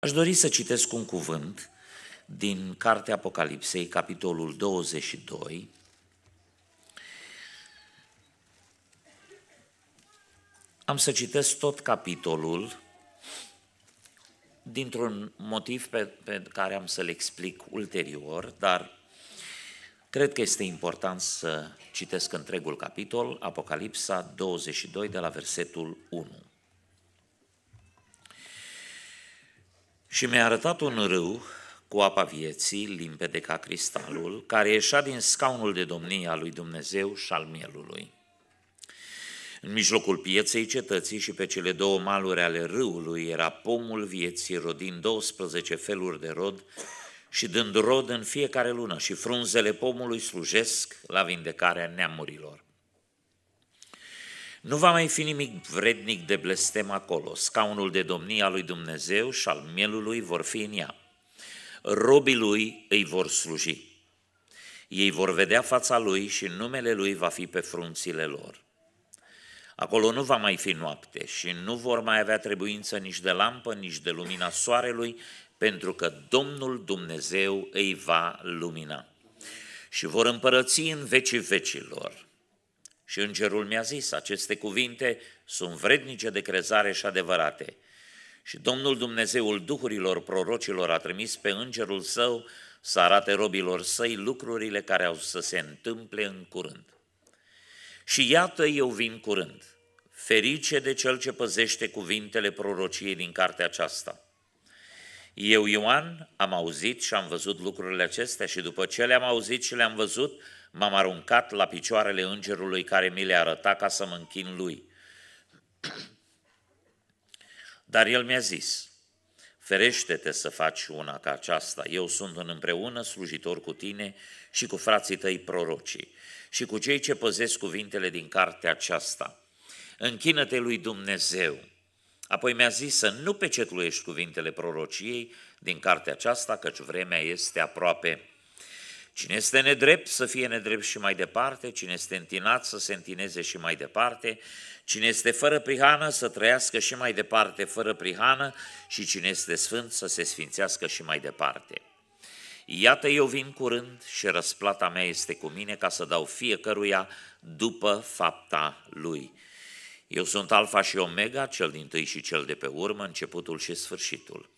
Aș dori să citesc un cuvânt din Cartea Apocalipsei, capitolul 22, Am să citesc tot capitolul dintr-un motiv pe, pe care am să-l explic ulterior, dar cred că este important să citesc întregul capitol, Apocalipsa 22, de la versetul 1. Și mi-a arătat un râu cu apa vieții, limpede ca cristalul, care ieșea din scaunul de domnie a lui Dumnezeu și al mielului. În mijlocul pieței cetății și pe cele două maluri ale râului era pomul vieții, rodind 12 feluri de rod și dând rod în fiecare lună și frunzele pomului slujesc la vindecarea neamurilor. Nu va mai fi nimic vrednic de blestem acolo. Scaunul de domnia lui Dumnezeu și al mielului vor fi în ea. Robii lui îi vor sluji. Ei vor vedea fața lui și numele lui va fi pe frunțile lor. Acolo nu va mai fi noapte și nu vor mai avea trebuință nici de lampă, nici de lumina soarelui, pentru că Domnul Dumnezeu îi va lumina. Și vor împărăți în vecii vecilor. Și îngerul mi-a zis, aceste cuvinte sunt vrednice de crezare și adevărate. Și Domnul Dumnezeul Duhurilor prorocilor a trimis pe îngerul său să arate robilor săi lucrurile care au să se întâmple în curând. Și iată eu vin curând, ferice de cel ce păzește cuvintele prorociei din cartea aceasta. Eu, Ioan, am auzit și am văzut lucrurile acestea și după ce le-am auzit și le-am văzut, M-am aruncat la picioarele îngerului care mi le arăta ca să mă închin lui. Dar el mi-a zis, ferește-te să faci una ca aceasta, eu sunt în împreună slujitor cu tine și cu frații tăi prorocii și cu cei ce păzesc cuvintele din cartea aceasta. Închină-te lui Dumnezeu. Apoi mi-a zis să nu pecetluiești cuvintele prorociei din cartea aceasta, căci vremea este aproape. Cine este nedrept să fie nedrept și mai departe, cine este întinat să se întineze și mai departe, cine este fără prihană să trăiască și mai departe fără prihană și cine este sfânt să se sfințească și mai departe. Iată eu vin curând și răsplata mea este cu mine ca să dau fiecăruia după fapta lui. Eu sunt alfa și omega, cel din tâi și cel de pe urmă, începutul și sfârșitul.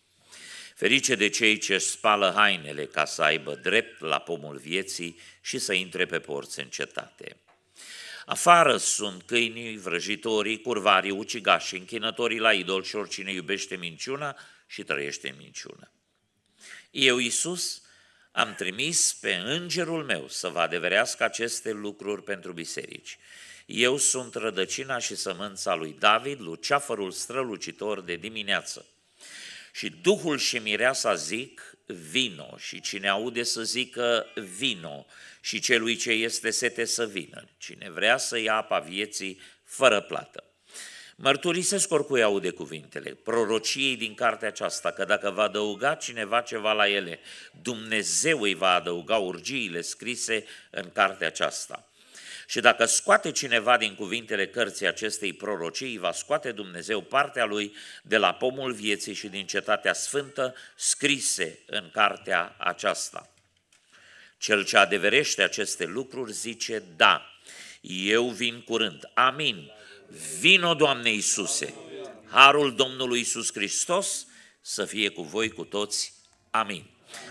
Ferice de cei ce își spală hainele ca să aibă drept la pomul vieții și să intre pe porți în cetate. Afară sunt câinii, vrăjitorii, curvarii, ucigași, închinătorii la idol și oricine iubește minciuna și trăiește în minciună. Eu, Iisus, am trimis pe îngerul meu să vă adeverească aceste lucruri pentru biserici. Eu sunt rădăcina și sămânța lui David, luceafărul strălucitor de dimineață. Și Duhul și Mireasa zic, vino, și cine aude să zică vino, și celui ce este sete să vină, cine vrea să ia apa vieții fără plată. Mărturisesc oricui aude cuvintele prorociei din cartea aceasta, că dacă va adăuga cineva ceva la ele, Dumnezeu îi va adăuga urgiile scrise în cartea aceasta. Și dacă scoate cineva din cuvintele cărții acestei prorocii, va scoate Dumnezeu partea lui de la pomul vieții și din cetatea sfântă scrise în cartea aceasta. Cel ce adeverește aceste lucruri zice, da, eu vin curând, amin, vino Doamne Iisuse, harul Domnului Iisus Hristos să fie cu voi cu toți, amin.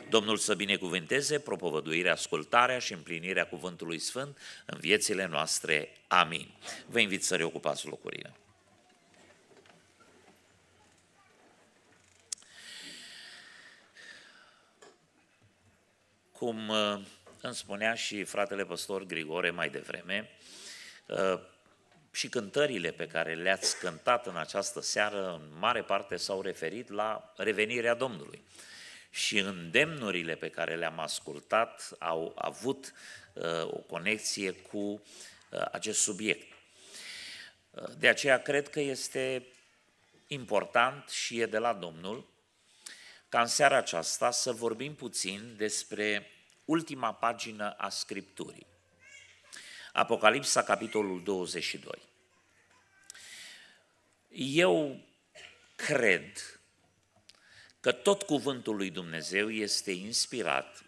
Domnul să binecuvânteze propovăduirea, ascultarea și împlinirea Cuvântului Sfânt în viețile noastre. Amin. Vă invit să reocupați locurile. Cum uh, îmi spunea și fratele păstor Grigore mai devreme, uh, și cântările pe care le-ați cântat în această seară, în mare parte s-au referit la revenirea Domnului și îndemnurile pe care le-am ascultat au avut uh, o conexie cu uh, acest subiect. Uh, de aceea cred că este important și e de la Domnul ca în seara aceasta să vorbim puțin despre ultima pagină a Scripturii. Apocalipsa, capitolul 22. Eu cred că tot cuvântul lui Dumnezeu este inspirat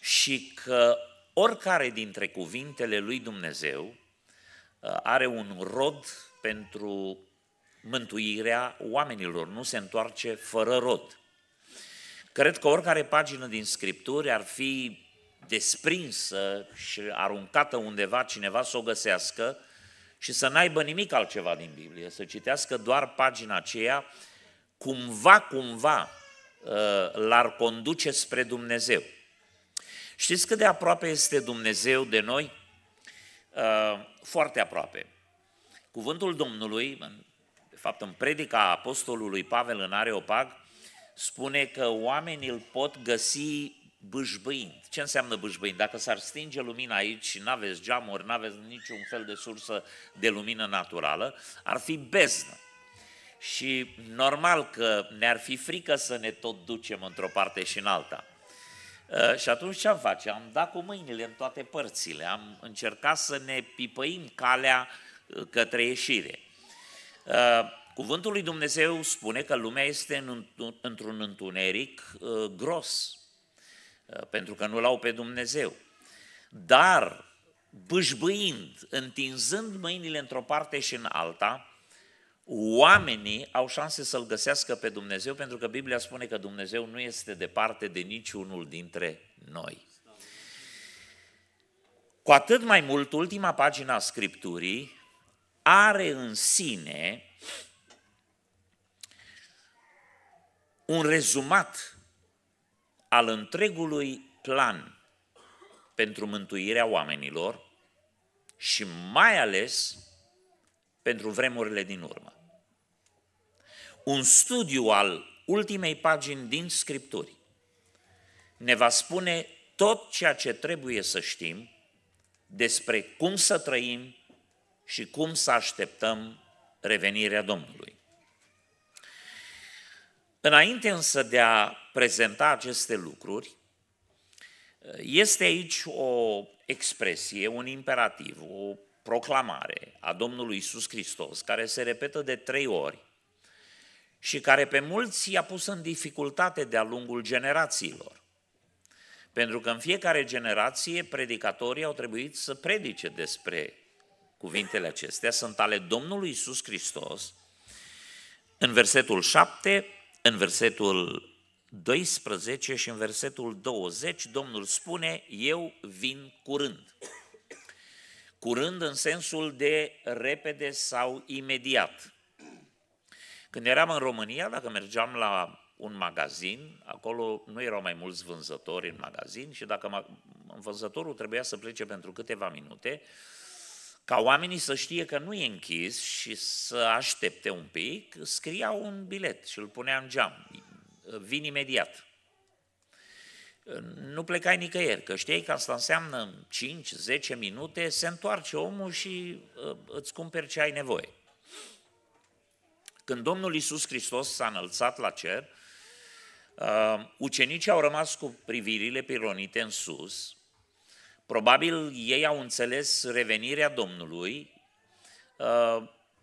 și că oricare dintre cuvintele lui Dumnezeu uh, are un rod pentru mântuirea oamenilor, nu se întoarce fără rod. Cred că oricare pagină din Scripturi ar fi desprinsă și aruncată undeva, cineva să o găsească și să n-aibă nimic altceva din Biblie, să citească doar pagina aceea cumva, cumva uh, l-ar conduce spre Dumnezeu. Știți cât de aproape este Dumnezeu de noi? Uh, foarte aproape. Cuvântul Domnului, de fapt în predica apostolului Pavel în Areopag, spune că oamenii îl pot găsi bâșbâind. Ce înseamnă bâșbâind? Dacă s-ar stinge lumina aici și nu aveți geamuri, nu aveți niciun fel de sursă de lumină naturală, ar fi beznă și normal că ne-ar fi frică să ne tot ducem într-o parte și în alta. Uh, și atunci ce am face? Am dat cu mâinile în toate părțile, am încercat să ne pipăim calea uh, către ieșire. Uh, cuvântul lui Dumnezeu spune că lumea este într-un întuneric gros, pentru că nu l-au pe Dumnezeu. Dar, bâșbâind, întinzând mâinile într-o parte și în alta, oamenii au șanse să-L găsească pe Dumnezeu, pentru că Biblia spune că Dumnezeu nu este departe de niciunul dintre noi. Cu atât mai mult, ultima pagină a Scripturii are în sine un rezumat al întregului plan pentru mântuirea oamenilor și mai ales pentru vremurile din urmă un studiu al ultimei pagini din Scripturi ne va spune tot ceea ce trebuie să știm despre cum să trăim și cum să așteptăm revenirea Domnului. Înainte însă de a prezenta aceste lucruri, este aici o expresie, un imperativ, o proclamare a Domnului Isus Hristos, care se repetă de trei ori și care pe mulți i-a pus în dificultate de-a lungul generațiilor. Pentru că în fiecare generație predicatorii au trebuit să predice despre cuvintele acestea, sunt ale Domnului Isus Hristos, în versetul 7, în versetul 12 și în versetul 20, Domnul spune, eu vin curând. Curând în sensul de repede sau imediat. Când eram în România, dacă mergeam la un magazin, acolo nu erau mai mulți vânzători în magazin și dacă vânzătorul trebuia să plece pentru câteva minute, ca oamenii să știe că nu e închis și să aștepte un pic, scria un bilet și îl punea în geam. Vin imediat. Nu plecai nicăieri, că știi că asta înseamnă 5-10 minute, se întoarce omul și uh, îți cumperi ce ai nevoie. Când Domnul Isus Hristos s-a înălțat la cer, uh, ucenicii au rămas cu privirile pironite în sus, probabil ei au înțeles revenirea Domnului uh,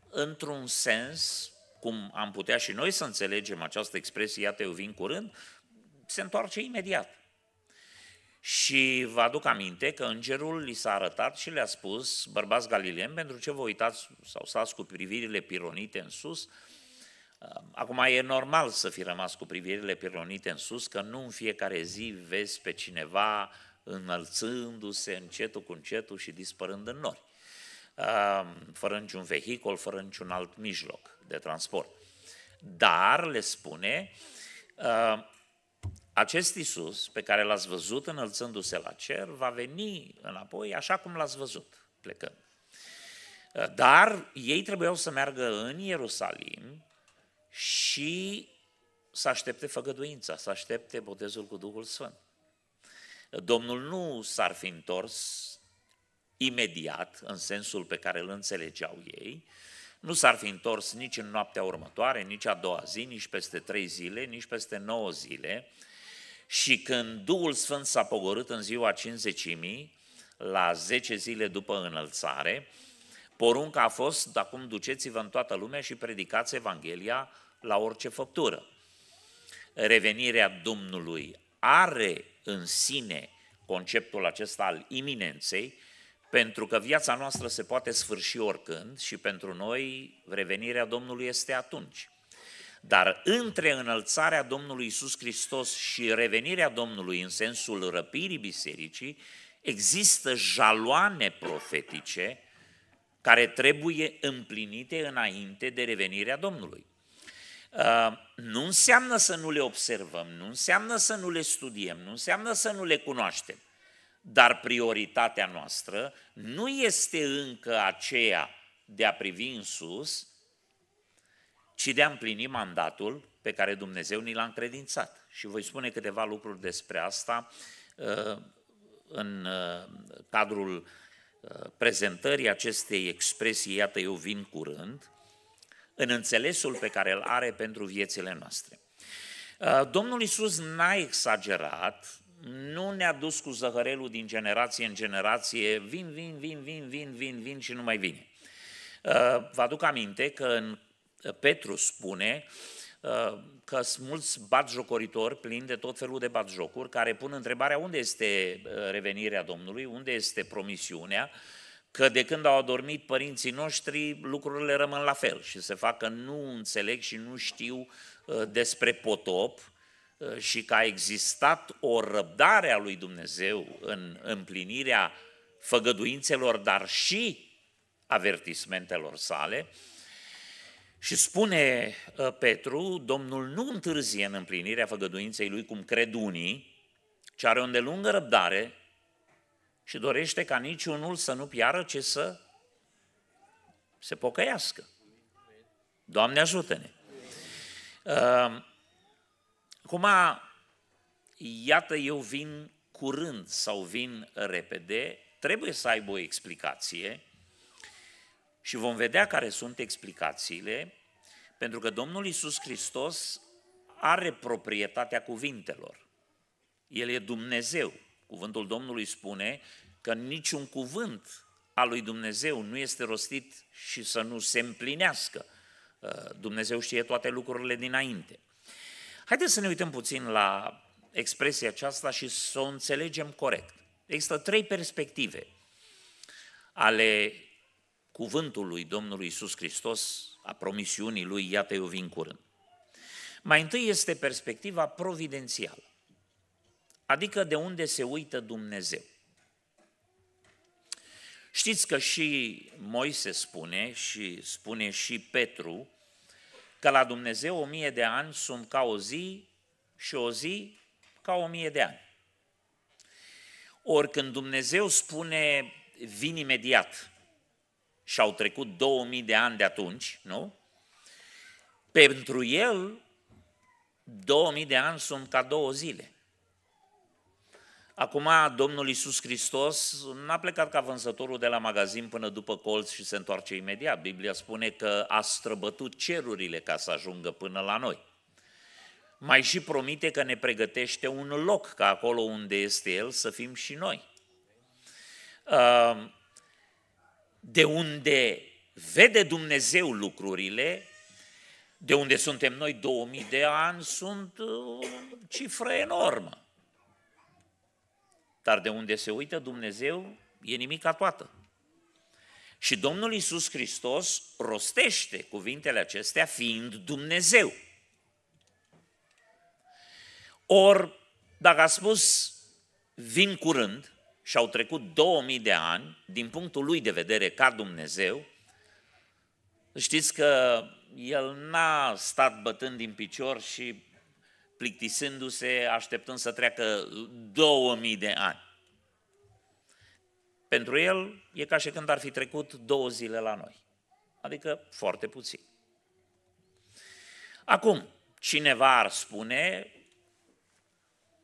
într-un sens, cum am putea și noi să înțelegem această expresie, iată eu vin curând, se întoarce imediat. Și vă aduc aminte că îngerul li s-a arătat și le-a spus, bărbați galileeni, pentru ce vă uitați sau stați cu privirile pironite în sus? Uh, acum e normal să fi rămas cu privirile pironite în sus, că nu în fiecare zi vezi pe cineva înălțându-se încetul cu încetul și dispărând în nori, uh, fără niciun vehicol, fără niciun alt mijloc de transport. Dar, le spune, uh, acest Isus, pe care l-ați văzut înălțându-se la cer, va veni înapoi așa cum l-ați văzut plecând. Dar ei trebuiau să meargă în Ierusalim și să aștepte făgăduința, să aștepte botezul cu Duhul Sfânt. Domnul nu s-ar fi întors imediat, în sensul pe care îl înțelegeau ei, nu s-ar fi întors nici în noaptea următoare, nici a doua zi, nici peste trei zile, nici peste nouă zile, și când Duhul Sfânt s-a pogorât în ziua cinzecimii, la 10 zile după înălțare, porunca a fost, acum duceți-vă în toată lumea și predicați Evanghelia la orice făptură. Revenirea Domnului are în sine conceptul acesta al iminenței, pentru că viața noastră se poate sfârși oricând și pentru noi revenirea Domnului este atunci. Dar între înălțarea Domnului Isus Hristos și revenirea Domnului în sensul răpirii bisericii, există jaloane profetice care trebuie împlinite înainte de revenirea Domnului. Uh, nu înseamnă să nu le observăm, nu înseamnă să nu le studiem, nu înseamnă să nu le cunoaștem, dar prioritatea noastră nu este încă aceea de a privi în sus, ci de a împlini mandatul pe care Dumnezeu ni l-a încredințat. Și voi spune câteva lucruri despre asta uh, în uh, cadrul uh, prezentării acestei expresii, iată eu vin curând, în înțelesul pe care îl are pentru viețile noastre. Domnul Isus n-a exagerat, nu ne-a dus cu zăhărelul din generație în generație, vin, vin, vin, vin, vin, vin, vin și nu mai vine. Vă aduc aminte că în Petru spune uh, că sunt mulți batjocoritori plini de tot felul de batjocuri care pun întrebarea unde este uh, revenirea Domnului, unde este promisiunea, că de când au adormit părinții noștri, lucrurile rămân la fel și se fac că nu înțeleg și nu știu uh, despre potop și că a existat o răbdare a lui Dumnezeu în împlinirea făgăduințelor, dar și avertismentelor sale, și spune uh, Petru, Domnul nu întârzie în împlinirea făgăduinței lui, cum cred unii, ci are o îndelungă răbdare și dorește ca niciunul să nu piară, ci să se pocăiască. Doamne ajută-ne! Uh, acum, iată, eu vin curând sau vin repede, trebuie să aibă o explicație, și vom vedea care sunt explicațiile, pentru că Domnul Isus Hristos are proprietatea cuvintelor. El e Dumnezeu. Cuvântul Domnului spune că niciun cuvânt al lui Dumnezeu nu este rostit și să nu se împlinească. Uh, Dumnezeu știe toate lucrurile dinainte. Haideți să ne uităm puțin la expresia aceasta și să o înțelegem corect. Există trei perspective ale cuvântul lui Domnului Isus Hristos, a promisiunii lui, iată eu vin curând. Mai întâi este perspectiva providențială, adică de unde se uită Dumnezeu. Știți că și Moise spune și spune și Petru că la Dumnezeu o mie de ani sunt ca o zi și o zi ca o mie de ani. Ori când Dumnezeu spune vin imediat, și au trecut 2000 de ani de atunci, nu? Pentru el, 2000 de ani sunt ca două zile. Acum, Domnul Iisus Hristos n-a plecat ca vânzătorul de la magazin până după colț și se întoarce imediat. Biblia spune că a străbătut cerurile ca să ajungă până la noi. Mai și promite că ne pregătește un loc, ca acolo unde este El să fim și noi. Uh, de unde vede Dumnezeu lucrurile, de unde suntem noi 2000 de ani, sunt o uh, cifră enormă. Dar de unde se uită Dumnezeu, e ca toată. Și Domnul Iisus Hristos rostește cuvintele acestea fiind Dumnezeu. Or, dacă a spus, vin curând, și au trecut 2000 de ani, din punctul lui de vedere ca Dumnezeu, știți că el n-a stat bătând din picior și plictisându se așteptând să treacă 2000 de ani. Pentru el e ca și când ar fi trecut două zile la noi. Adică foarte puțin. Acum, cineva ar spune,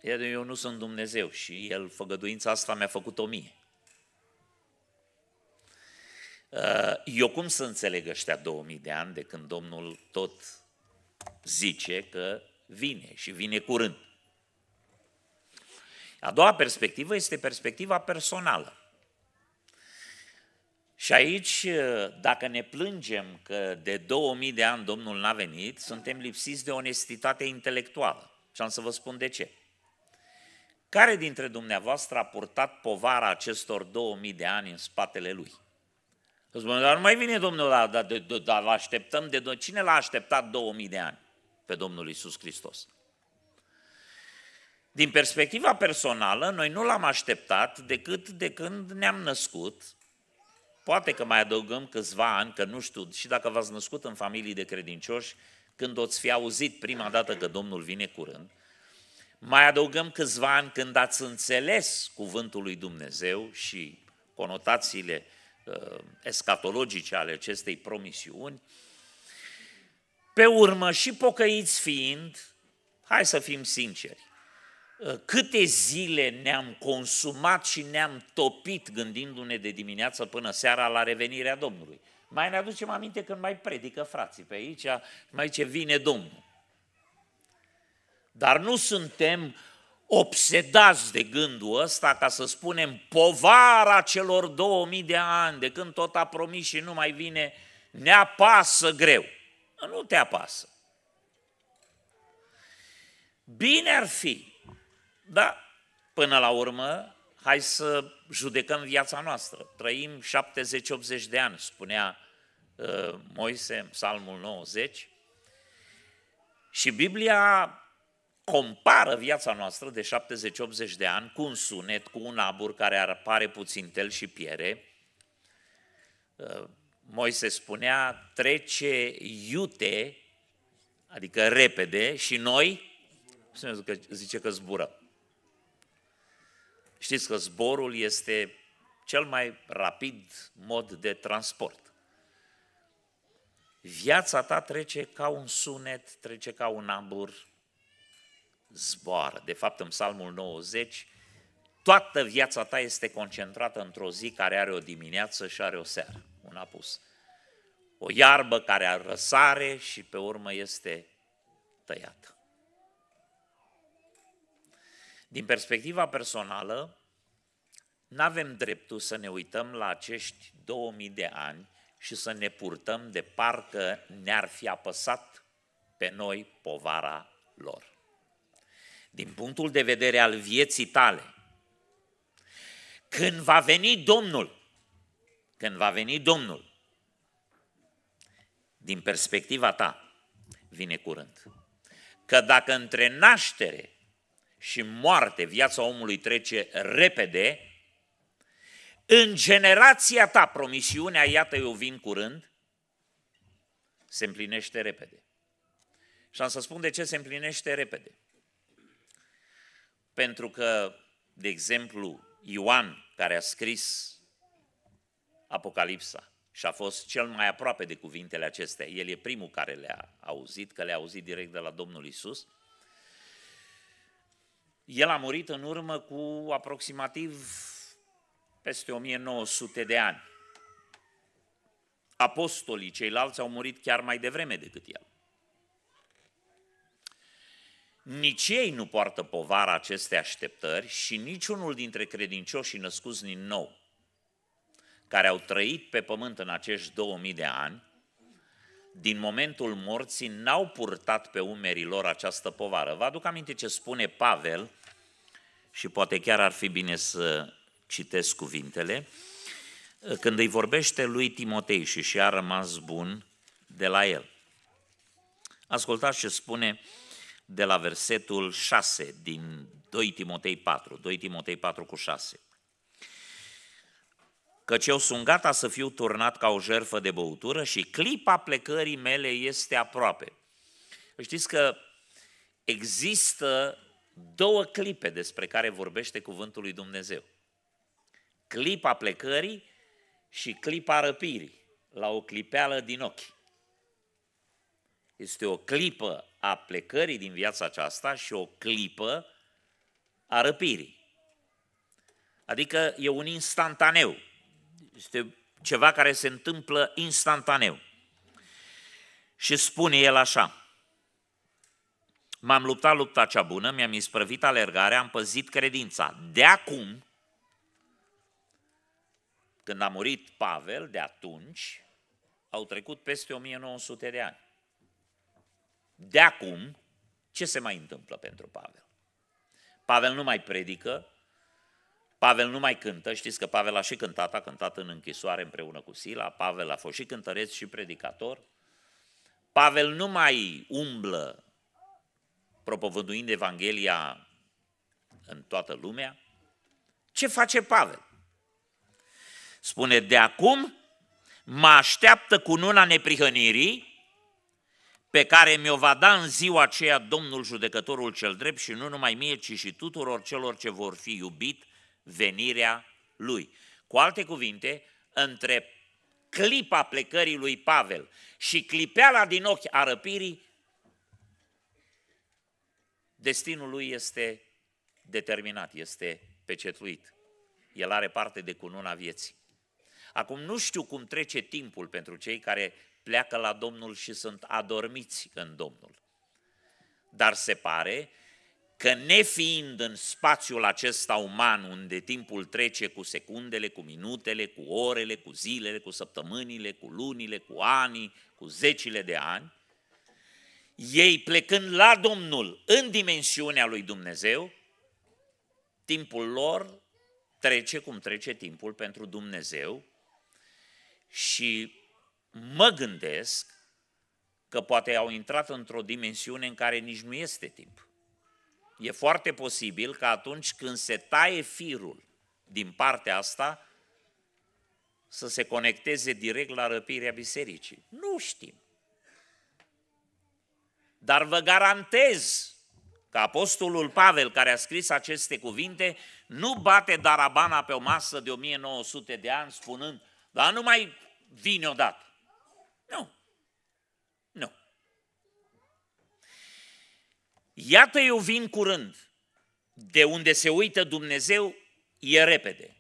iar eu nu sunt Dumnezeu și el făgăduința asta mi-a făcut-o mie. Uh, eu cum să înțeleg ăștia 2000 de ani de când Domnul tot zice că vine și vine curând? A doua perspectivă este perspectiva personală. Și aici, uh, dacă ne plângem că de 2000 de ani Domnul n-a venit, suntem lipsiți de onestitate intelectuală. Și am să vă spun de ce. Care dintre dumneavoastră a purtat povara acestor 2000 de ani în spatele lui? Să spune, dar nu mai vine Domnul, dar, dar, dar, dar l așteptăm de... Cine l-a așteptat 2000 de ani pe Domnul Isus Hristos? Din perspectiva personală, noi nu l-am așteptat decât de când ne-am născut. Poate că mai adăugăm câțiva ani, că nu știu, și dacă v-ați născut în familii de credincioși, când o fi auzit prima dată că Domnul vine curând, mai adăugăm câțiva ani când ați înțeles cuvântul lui Dumnezeu și conotațiile uh, escatologice ale acestei promisiuni, pe urmă și pocăiți fiind, hai să fim sinceri, uh, câte zile ne-am consumat și ne-am topit gândindu-ne de dimineață până seara la revenirea Domnului. Mai ne aducem aminte când mai predică frații pe aici, mai ce vine Domnul. Dar nu suntem obsedați de gândul ăsta ca să spunem povara celor 2000 de ani, de când tot a promis și nu mai vine, ne apasă greu. Nu te apasă. Bine ar fi, da, până la urmă, hai să judecăm viața noastră. Trăim 70-80 de ani, spunea uh, Moise Psalmul 90. Și Biblia compară viața noastră de 70-80 de ani cu un sunet, cu un abur care apare puțin tel și piere, uh, Moise spunea, trece iute, adică repede, și noi, zice că zbură. Știți că zborul este cel mai rapid mod de transport. Viața ta trece ca un sunet, trece ca un abur, zboară. De fapt, în Psalmul 90, toată viața ta este concentrată într-o zi care are o dimineață și are o seară, un apus. O iarbă care are răsare și pe urmă este tăiată. Din perspectiva personală, nu avem dreptul să ne uităm la acești 2000 de ani și să ne purtăm de parcă ne-ar fi apăsat pe noi povara lor din punctul de vedere al vieții tale. Când va veni Domnul, când va veni Domnul, din perspectiva ta, vine curând. Că dacă între naștere și moarte viața omului trece repede, în generația ta promisiunea, iată eu vin curând, se împlinește repede. Și am să spun de ce se împlinește repede. Pentru că, de exemplu, Ioan, care a scris Apocalipsa și a fost cel mai aproape de cuvintele acestea, el e primul care le-a auzit, că le-a auzit direct de la Domnul Isus. El a murit în urmă cu aproximativ peste 1900 de ani. Apostolii, ceilalți, au murit chiar mai devreme decât el. Nici ei nu poartă povara acestei așteptări și niciunul dintre credincioșii născuți din nou, care au trăit pe pământ în acești 2000 de ani, din momentul morții n-au purtat pe umerii lor această povară. Vă aduc aminte ce spune Pavel și poate chiar ar fi bine să citesc cuvintele, când îi vorbește lui Timotei și și a rămas bun de la el. Ascultați ce spune de la versetul 6 din 2 Timotei 4, 2 Timotei 4 cu 6. Căci eu sunt gata să fiu turnat ca o jerfă de băutură și clipa plecării mele este aproape. Știți că există două clipe despre care vorbește cuvântul lui Dumnezeu. Clipa plecării și clipa răpirii, la o clipeală din ochi. Este o clipă a plecării din viața aceasta și o clipă a răpirii. Adică e un instantaneu. Este ceva care se întâmplă instantaneu. Și spune el așa, M-am luptat lupta cea bună, mi-am isprăvit alergarea, am păzit credința. De acum, când a murit Pavel, de atunci, au trecut peste 1900 de ani. De acum, ce se mai întâmplă pentru Pavel? Pavel nu mai predică, Pavel nu mai cântă, știți că Pavel a și cântat, a cântat în închisoare împreună cu Sila, Pavel a fost și cântăreț și predicator, Pavel nu mai umblă propovăduind Evanghelia în toată lumea. Ce face Pavel? Spune, de acum mă așteaptă cu nuna neprihănirii pe care mi-o va da în ziua aceea Domnul Judecătorul cel Drept și nu numai mie, ci și tuturor celor ce vor fi iubit venirea lui. Cu alte cuvinte, între clipa plecării lui Pavel și clipeala din ochi a răpirii, destinul lui este determinat, este pecetuit. El are parte de cununa vieții. Acum nu știu cum trece timpul pentru cei care pleacă la Domnul și sunt adormiți în Domnul. Dar se pare că nefiind în spațiul acesta uman, unde timpul trece cu secundele, cu minutele, cu orele, cu zilele, cu săptămânile, cu lunile, cu anii, cu zecile de ani, ei plecând la Domnul în dimensiunea lui Dumnezeu, timpul lor trece cum trece timpul pentru Dumnezeu și mă gândesc că poate au intrat într-o dimensiune în care nici nu este timp. E foarte posibil că atunci când se taie firul din partea asta, să se conecteze direct la răpirea bisericii. Nu știm. Dar vă garantez că apostolul Pavel, care a scris aceste cuvinte, nu bate darabana pe o masă de 1900 de ani spunând, dar nu mai vine odată. Nu. Nu. Iată eu vin curând. De unde se uită Dumnezeu e repede.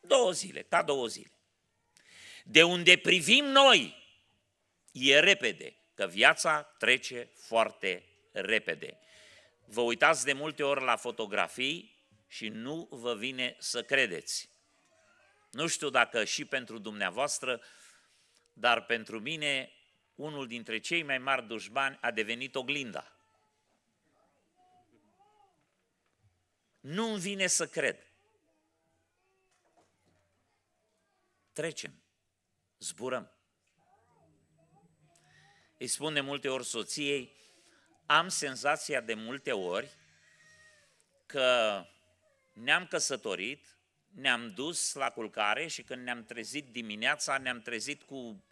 Două zile, ta da, două zile. De unde privim noi e repede, că viața trece foarte repede. Vă uitați de multe ori la fotografii și nu vă vine să credeți. Nu știu dacă și pentru dumneavoastră uh, dar pentru mine, unul dintre cei mai mari dușmani a devenit oglinda. Nu-mi vine să cred. Trecem, zburăm. Îi spune multe ori soției, am senzația de multe ori că ne-am căsătorit ne-am dus la culcare și când ne-am trezit dimineața, ne-am trezit cu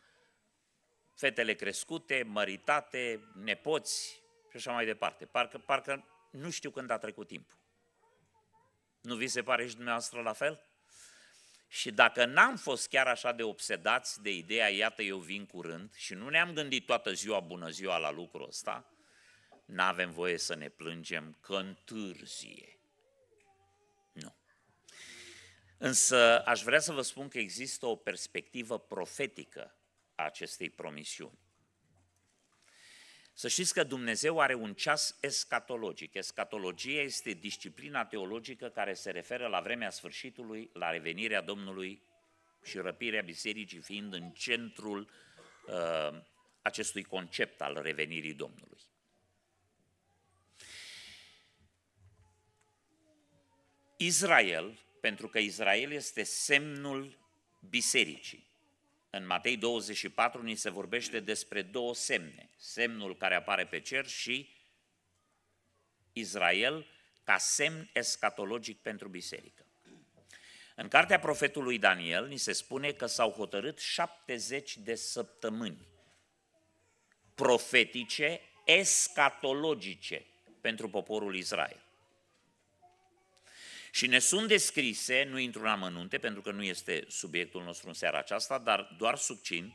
fetele crescute, măritate, nepoți și așa mai departe. Parcă, parcă nu știu când a trecut timpul. Nu vi se pare și dumneavoastră la fel? Și dacă n-am fost chiar așa de obsedați de ideea, iată, eu vin curând și nu ne-am gândit toată ziua, bună ziua, la lucrul ăsta, n-avem voie să ne plângem că întârzie. Însă aș vrea să vă spun că există o perspectivă profetică a acestei promisiuni. Să știți că Dumnezeu are un ceas escatologic. Escatologia este disciplina teologică care se referă la vremea sfârșitului, la revenirea Domnului și răpirea bisericii fiind în centrul uh, acestui concept al revenirii Domnului. Israel pentru că Israel este semnul bisericii. În Matei 24 ni se vorbește despre două semne. Semnul care apare pe cer și Israel ca semn escatologic pentru biserică. În cartea profetului Daniel ni se spune că s-au hotărât 70 de săptămâni profetice escatologice pentru poporul Israel și ne sunt descrise, nu intru în amănunte pentru că nu este subiectul nostru în seara aceasta, dar doar subțin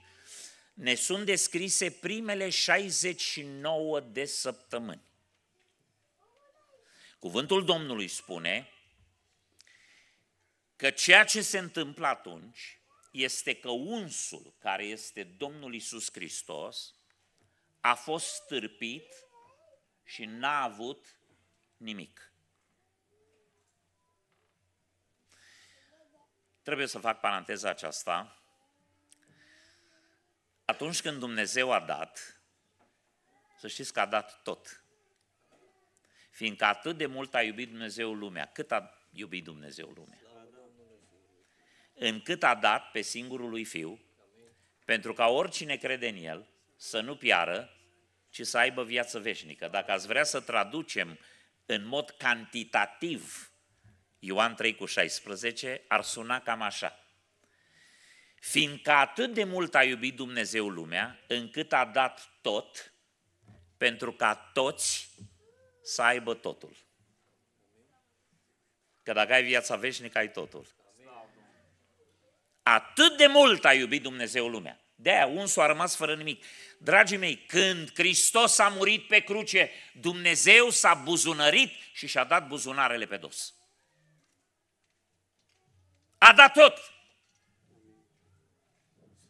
ne sunt descrise primele 69 de săptămâni. Cuvântul Domnului spune că ceea ce se întâmplă atunci este că unsul care este Domnul Isus Hristos a fost stârpit și n-a avut nimic. Trebuie să fac paranteza aceasta. Atunci când Dumnezeu a dat, să știți că a dat tot. Fiindcă atât de mult a iubit Dumnezeu lumea, cât a iubit Dumnezeu lumea. Încât a dat pe singurul lui Fiu, pentru ca oricine crede în El să nu piară, ci să aibă viață veșnică. Dacă ați vrea să traducem în mod cantitativ Ioan 3 cu 16, ar suna cam așa. Fiindcă atât de mult a iubit Dumnezeu lumea, încât a dat tot, pentru ca toți să aibă totul. Că dacă ai viața veșnică, ai totul. Atât de mult a iubit Dumnezeu lumea. De-aia unsul a rămas fără nimic. Dragii mei, când Hristos a murit pe cruce, Dumnezeu s-a buzunărit și și-a dat buzunarele pe dos. A dat tot.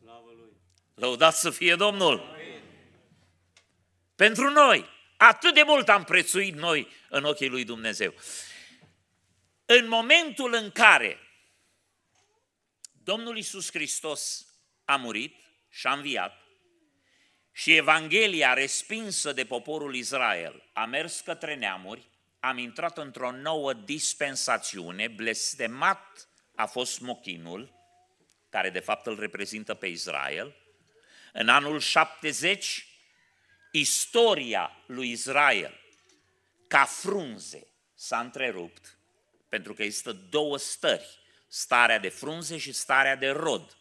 Slavă Lui! Lăudat să fie Domnul! Pentru noi, atât de mult am prețuit noi în ochii Lui Dumnezeu. În momentul în care Domnul Isus Hristos a murit și a înviat, și Evanghelia respinsă de poporul Israel a mers către neamuri, am intrat într-o nouă dispensațiune, blestemat a fost smochinul, care de fapt îl reprezintă pe Israel. În anul 70, istoria lui Israel ca frunze s-a întrerupt, pentru că există două stări, starea de frunze și starea de rod.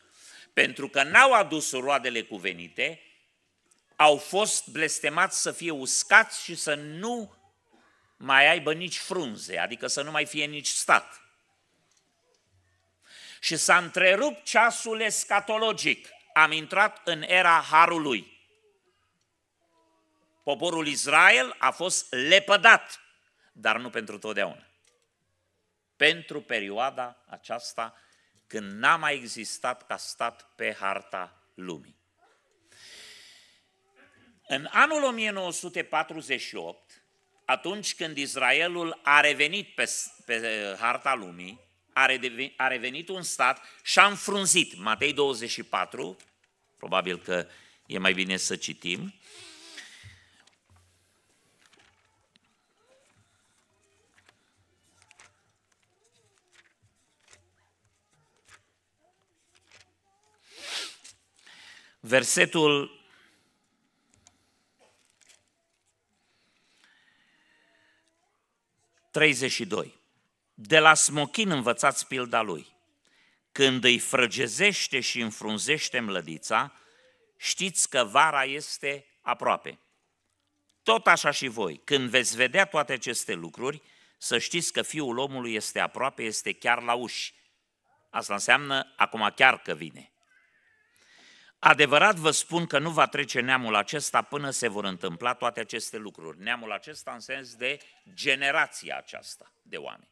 Pentru că n-au adus roadele cuvenite, au fost blestemați să fie uscați și să nu mai aibă nici frunze, adică să nu mai fie nici stat și s-a întrerupt ceasul escatologic. Am intrat în era Harului. Poporul Israel a fost lepădat, dar nu pentru totdeauna. Pentru perioada aceasta când n-a mai existat ca stat pe harta lumii. În anul 1948, atunci când Israelul a revenit pe, pe harta lumii, a revenit un stat și a înfrunzit. Matei 24, probabil că e mai bine să citim. Versetul 32. De la smochin învățați pilda lui. Când îi frăgezește și înfrunzește mlădița, știți că vara este aproape. Tot așa și voi, când veți vedea toate aceste lucruri, să știți că Fiul omului este aproape, este chiar la uși. Asta înseamnă acum chiar că vine. Adevărat vă spun că nu va trece neamul acesta până se vor întâmpla toate aceste lucruri. Neamul acesta în sens de generația aceasta de oameni.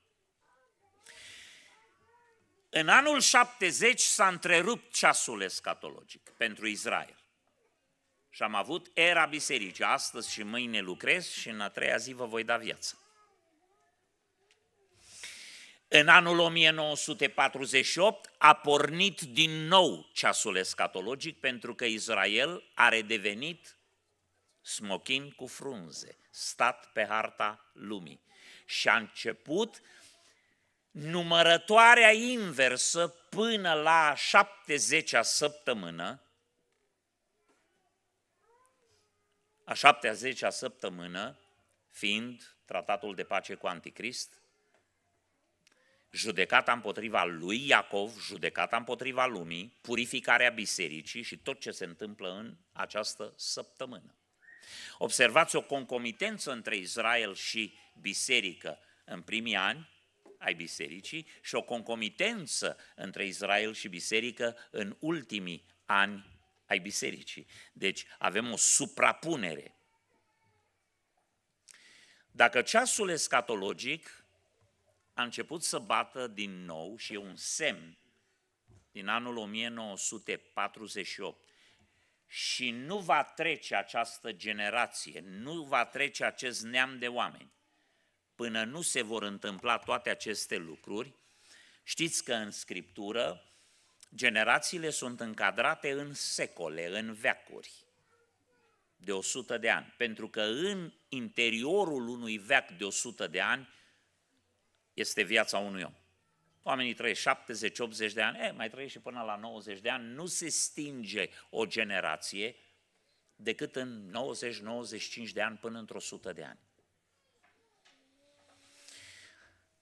În anul 70 s-a întrerupt ceasul escatologic pentru Israel. Și am avut era bisericii. Astăzi și mâine lucrez și în a treia zi vă voi da viață. În anul 1948 a pornit din nou ceasul escatologic pentru că Israel a redevenit smochin cu frunze, stat pe harta lumii. Și a început uh, numărătoarea inversă până la 70-a săptămână, a 70-a săptămână, fiind tratatul de pace cu Anticrist, judecata împotriva lui Iacov, judecata împotriva lumii, purificarea bisericii și tot ce se întâmplă în această săptămână. Observați o concomitență între Israel și biserică în primii ani, ai bisericii și o concomitență între Israel și biserică în ultimii ani ai bisericii. Deci avem o suprapunere. Dacă ceasul escatologic a început să bată din nou și e un semn din anul 1948 și nu va trece această generație, nu va trece acest neam de oameni până nu se vor întâmpla toate aceste lucruri, știți că în Scriptură generațiile sunt încadrate în secole, în veacuri de 100 de ani, pentru că în interiorul unui veac de 100 de ani este viața unui om. Oamenii trăiesc 70-80 de ani, e, mai trăiesc și până la 90 de ani, nu se stinge o generație decât în 90-95 de ani până într-o 100 de ani.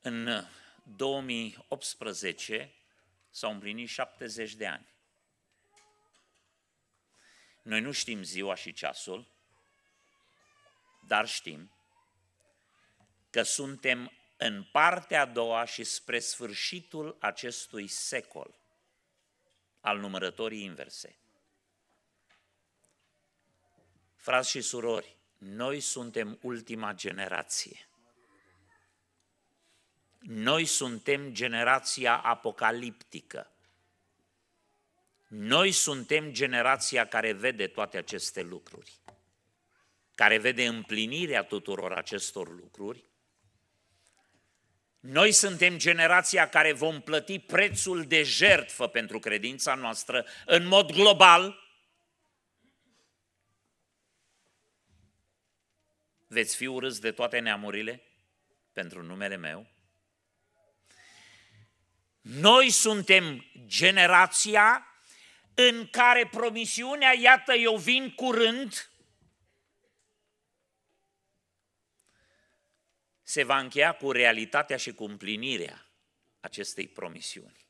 În 2018 uh, s-au împlinit 70 de ani. Noi nu știm ziua și ceasul, dar știm că suntem în partea a doua și spre sfârșitul acestui secol al numărătorii inverse. Frați și surori, noi suntem ultima generație. Noi suntem generația apocaliptică. Noi suntem generația care vede toate aceste lucruri, care vede împlinirea tuturor acestor lucruri. Noi suntem generația care vom plăti prețul de jertfă pentru credința noastră în mod global. Veți fi urâți de toate neamurile pentru numele meu? Noi suntem generația în care promisiunea, iată, eu vin curând, se va încheia cu realitatea și cu împlinirea acestei promisiuni.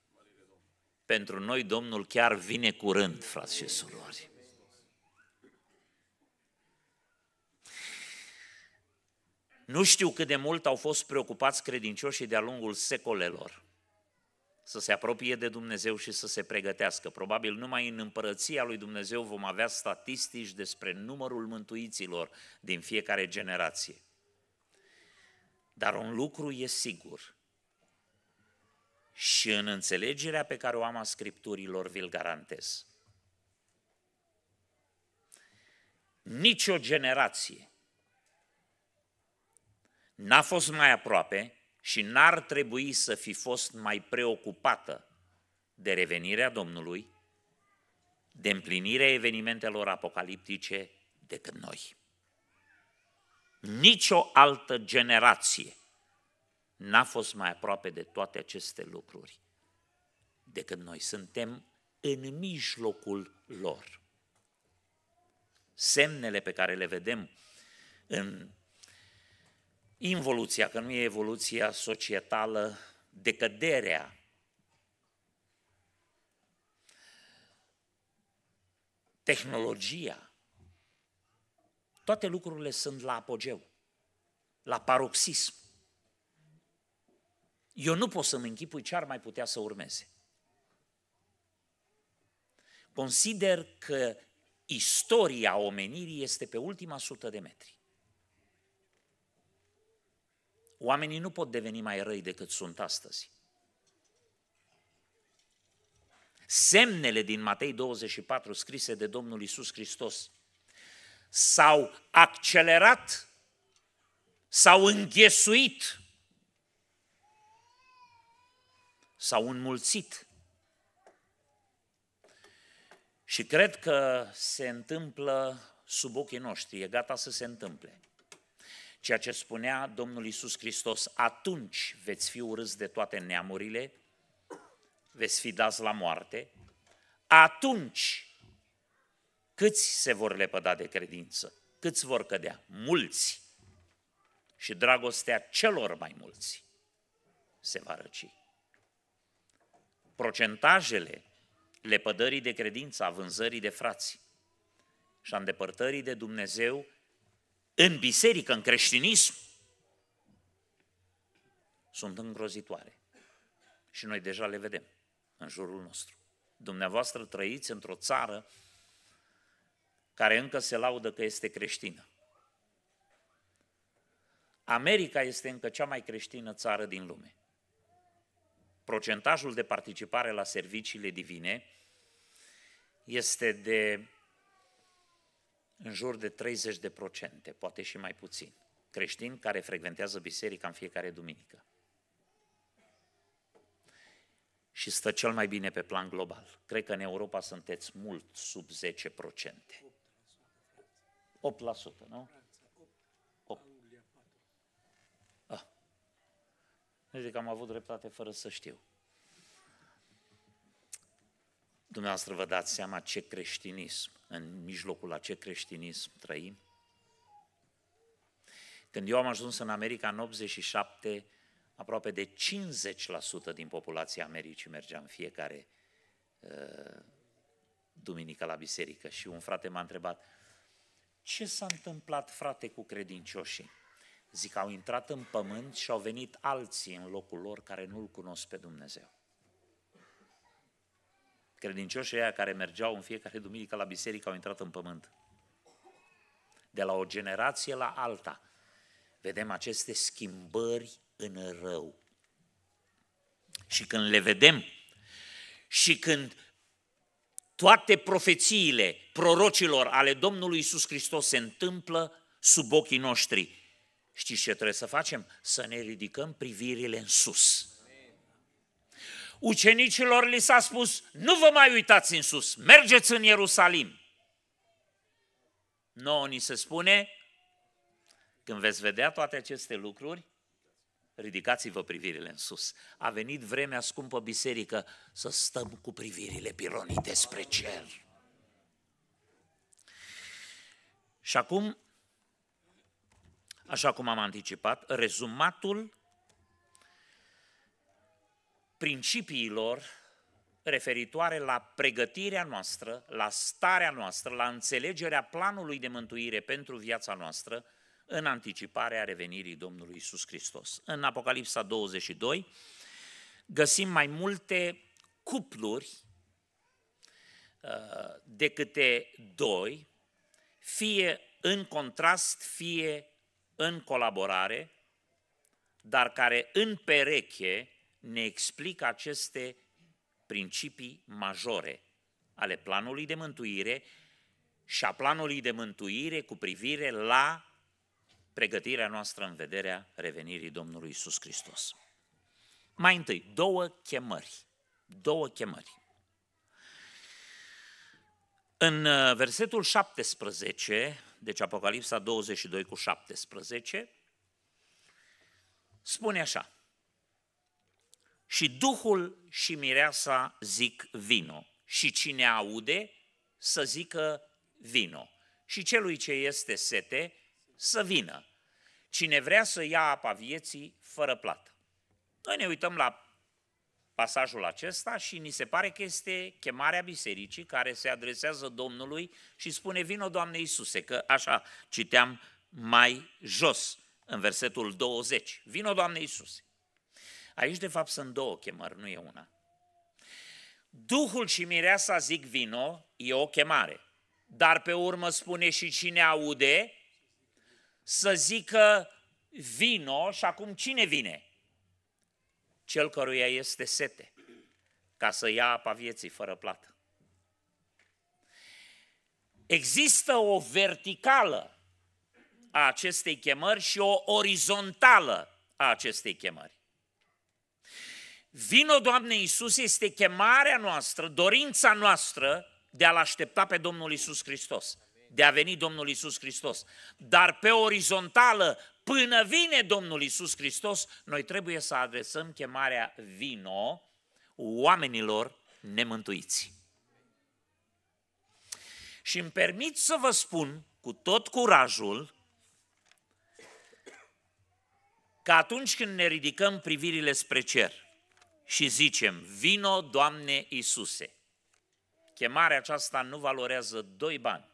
Pentru noi Domnul chiar vine curând, frați și surori. Nu știu cât de mult au fost preocupați credincioșii de-a lungul secolelor să se apropie de Dumnezeu și să se pregătească. Probabil numai în împărăția lui Dumnezeu vom avea statistici despre numărul mântuiților din fiecare generație. Dar un lucru e sigur și în înțelegerea pe care o am a Scripturilor vi-l garantez. Nici o generație n-a fost mai aproape și n-ar trebui să fi fost mai preocupată de revenirea Domnului, de împlinirea evenimentelor apocaliptice decât noi. Nicio altă generație n-a fost mai aproape de toate aceste lucruri decât noi. Suntem în mijlocul lor. Semnele pe care le vedem în involuția, că nu e evoluția societală, decăderea. Tehnologia. Toate lucrurile sunt la apogeu, la paroxism. Eu nu pot să-mi închipui ce ar mai putea să urmeze. Consider că istoria omenirii este pe ultima sută de metri. Oamenii nu pot deveni mai răi decât sunt astăzi. Semnele din Matei 24 scrise de Domnul Isus Hristos s-au accelerat, s-au înghesuit, s-au înmulțit. Și cred că se întâmplă sub ochii noștri, e gata să se întâmple ceea ce spunea Domnul Isus Hristos, atunci veți fi urâți de toate neamurile, veți fi dați la moarte, atunci câți se vor lepăda de credință? Câți vor cădea? Mulți. Și dragostea celor mai mulți se va răci. Procentajele lepădării de credință, a vânzării de frați și a îndepărtării de Dumnezeu în biserică, în creștinism, sunt îngrozitoare. Și noi deja le vedem în jurul nostru. Dumneavoastră trăiți într-o țară care încă se laudă că este creștină. America este încă cea mai creștină țară din lume. Procentajul de participare la serviciile divine este de în jur de 30 de procente, poate și mai puțin, creștini care frecventează biserica în fiecare duminică. Și stă cel mai bine pe plan global. Cred că în Europa sunteți mult sub 10 procente. 8%, nu? 8. Ah. Deci că am avut dreptate fără să știu. Dumneavoastră vă dați seama ce creștinism în mijlocul la ce creștinism trăim? Când eu am ajuns în America în 87, aproape de 50% din populația Americii mergea în fiecare uh, duminică la biserică. Și un frate m-a întrebat, ce s-a întâmplat, frate, cu credincioșii? Zic, au intrat în pământ și au venit alții în locul lor care nu-L cunosc pe Dumnezeu credincioșii aia care mergeau în fiecare duminică la biserică au intrat în pământ. De la o generație la alta vedem aceste schimbări în rău. Și când le vedem și când toate profețiile prorocilor ale Domnului Isus Hristos se întâmplă sub ochii noștri, știți ce trebuie să facem? Să ne ridicăm privirile în sus ucenicilor li s-a spus, nu vă mai uitați în sus, mergeți în Ierusalim. Nouă ni se spune, când veți vedea toate aceste lucruri, ridicați-vă privirile în sus. A venit vremea scumpă biserică să stăm cu privirile pironite spre cer. Și acum, așa cum am anticipat, rezumatul principiilor referitoare la pregătirea noastră, la starea noastră, la înțelegerea planului de mântuire pentru viața noastră în anticiparea revenirii Domnului Isus Hristos. În Apocalipsa 22 găsim mai multe cupluri uh, de câte doi, fie în contrast, fie în colaborare, dar care în pereche ne explică aceste principii majore ale planului de mântuire și a planului de mântuire cu privire la pregătirea noastră în vederea revenirii Domnului Isus Hristos. Mai întâi, două chemări. Două chemări. În uh, versetul 17, deci Apocalipsa 22 cu 17, spune așa, și Duhul și Mireasa zic vino. Și cine aude, să zică vino. Și celui ce este sete, să vină. Cine vrea să ia apa vieții fără plată. Noi ne uităm la pasajul acesta și ni se pare că este chemarea bisericii care se adresează Domnului și spune vino Doamne Iisuse, că așa citeam mai jos în versetul 20. Vino Doamne Iisuse. Aici, de fapt, sunt două chemări, nu e una. Duhul și mireasa zic vino, e o chemare. Dar pe urmă spune și cine aude să zică vino și acum cine vine? Cel căruia este sete, ca să ia apa vieții fără plată. Există o verticală a acestei chemări și o orizontală a acestei chemări. Vino, Doamne Iisus, este chemarea noastră, dorința noastră de a-L aștepta pe Domnul Iisus Hristos, de a veni Domnul Iisus Hristos. Dar pe orizontală, până vine Domnul Iisus Hristos, noi trebuie să adresăm chemarea vino oamenilor nemântuiți. Și îmi permit să vă spun cu tot curajul că atunci când ne ridicăm privirile spre cer, și zicem, vino Doamne Iisuse. Chemarea aceasta nu valorează doi bani,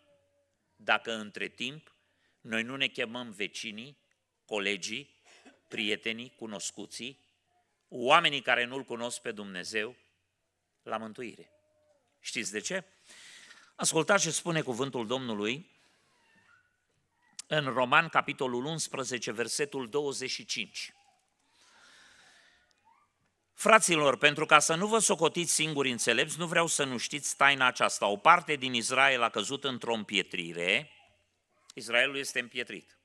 dacă între timp noi nu ne chemăm vecinii, colegii, prietenii, cunoscuții, oamenii care nu-L cunosc pe Dumnezeu, la mântuire. Știți de ce? Ascultați ce spune cuvântul Domnului în Roman, capitolul 11, versetul 25. Fraților, pentru ca să nu vă socotiți singuri înțelepți, nu vreau să nu știți taina aceasta. O parte din Israel a căzut într-o împietrire, Israelul este împietrit,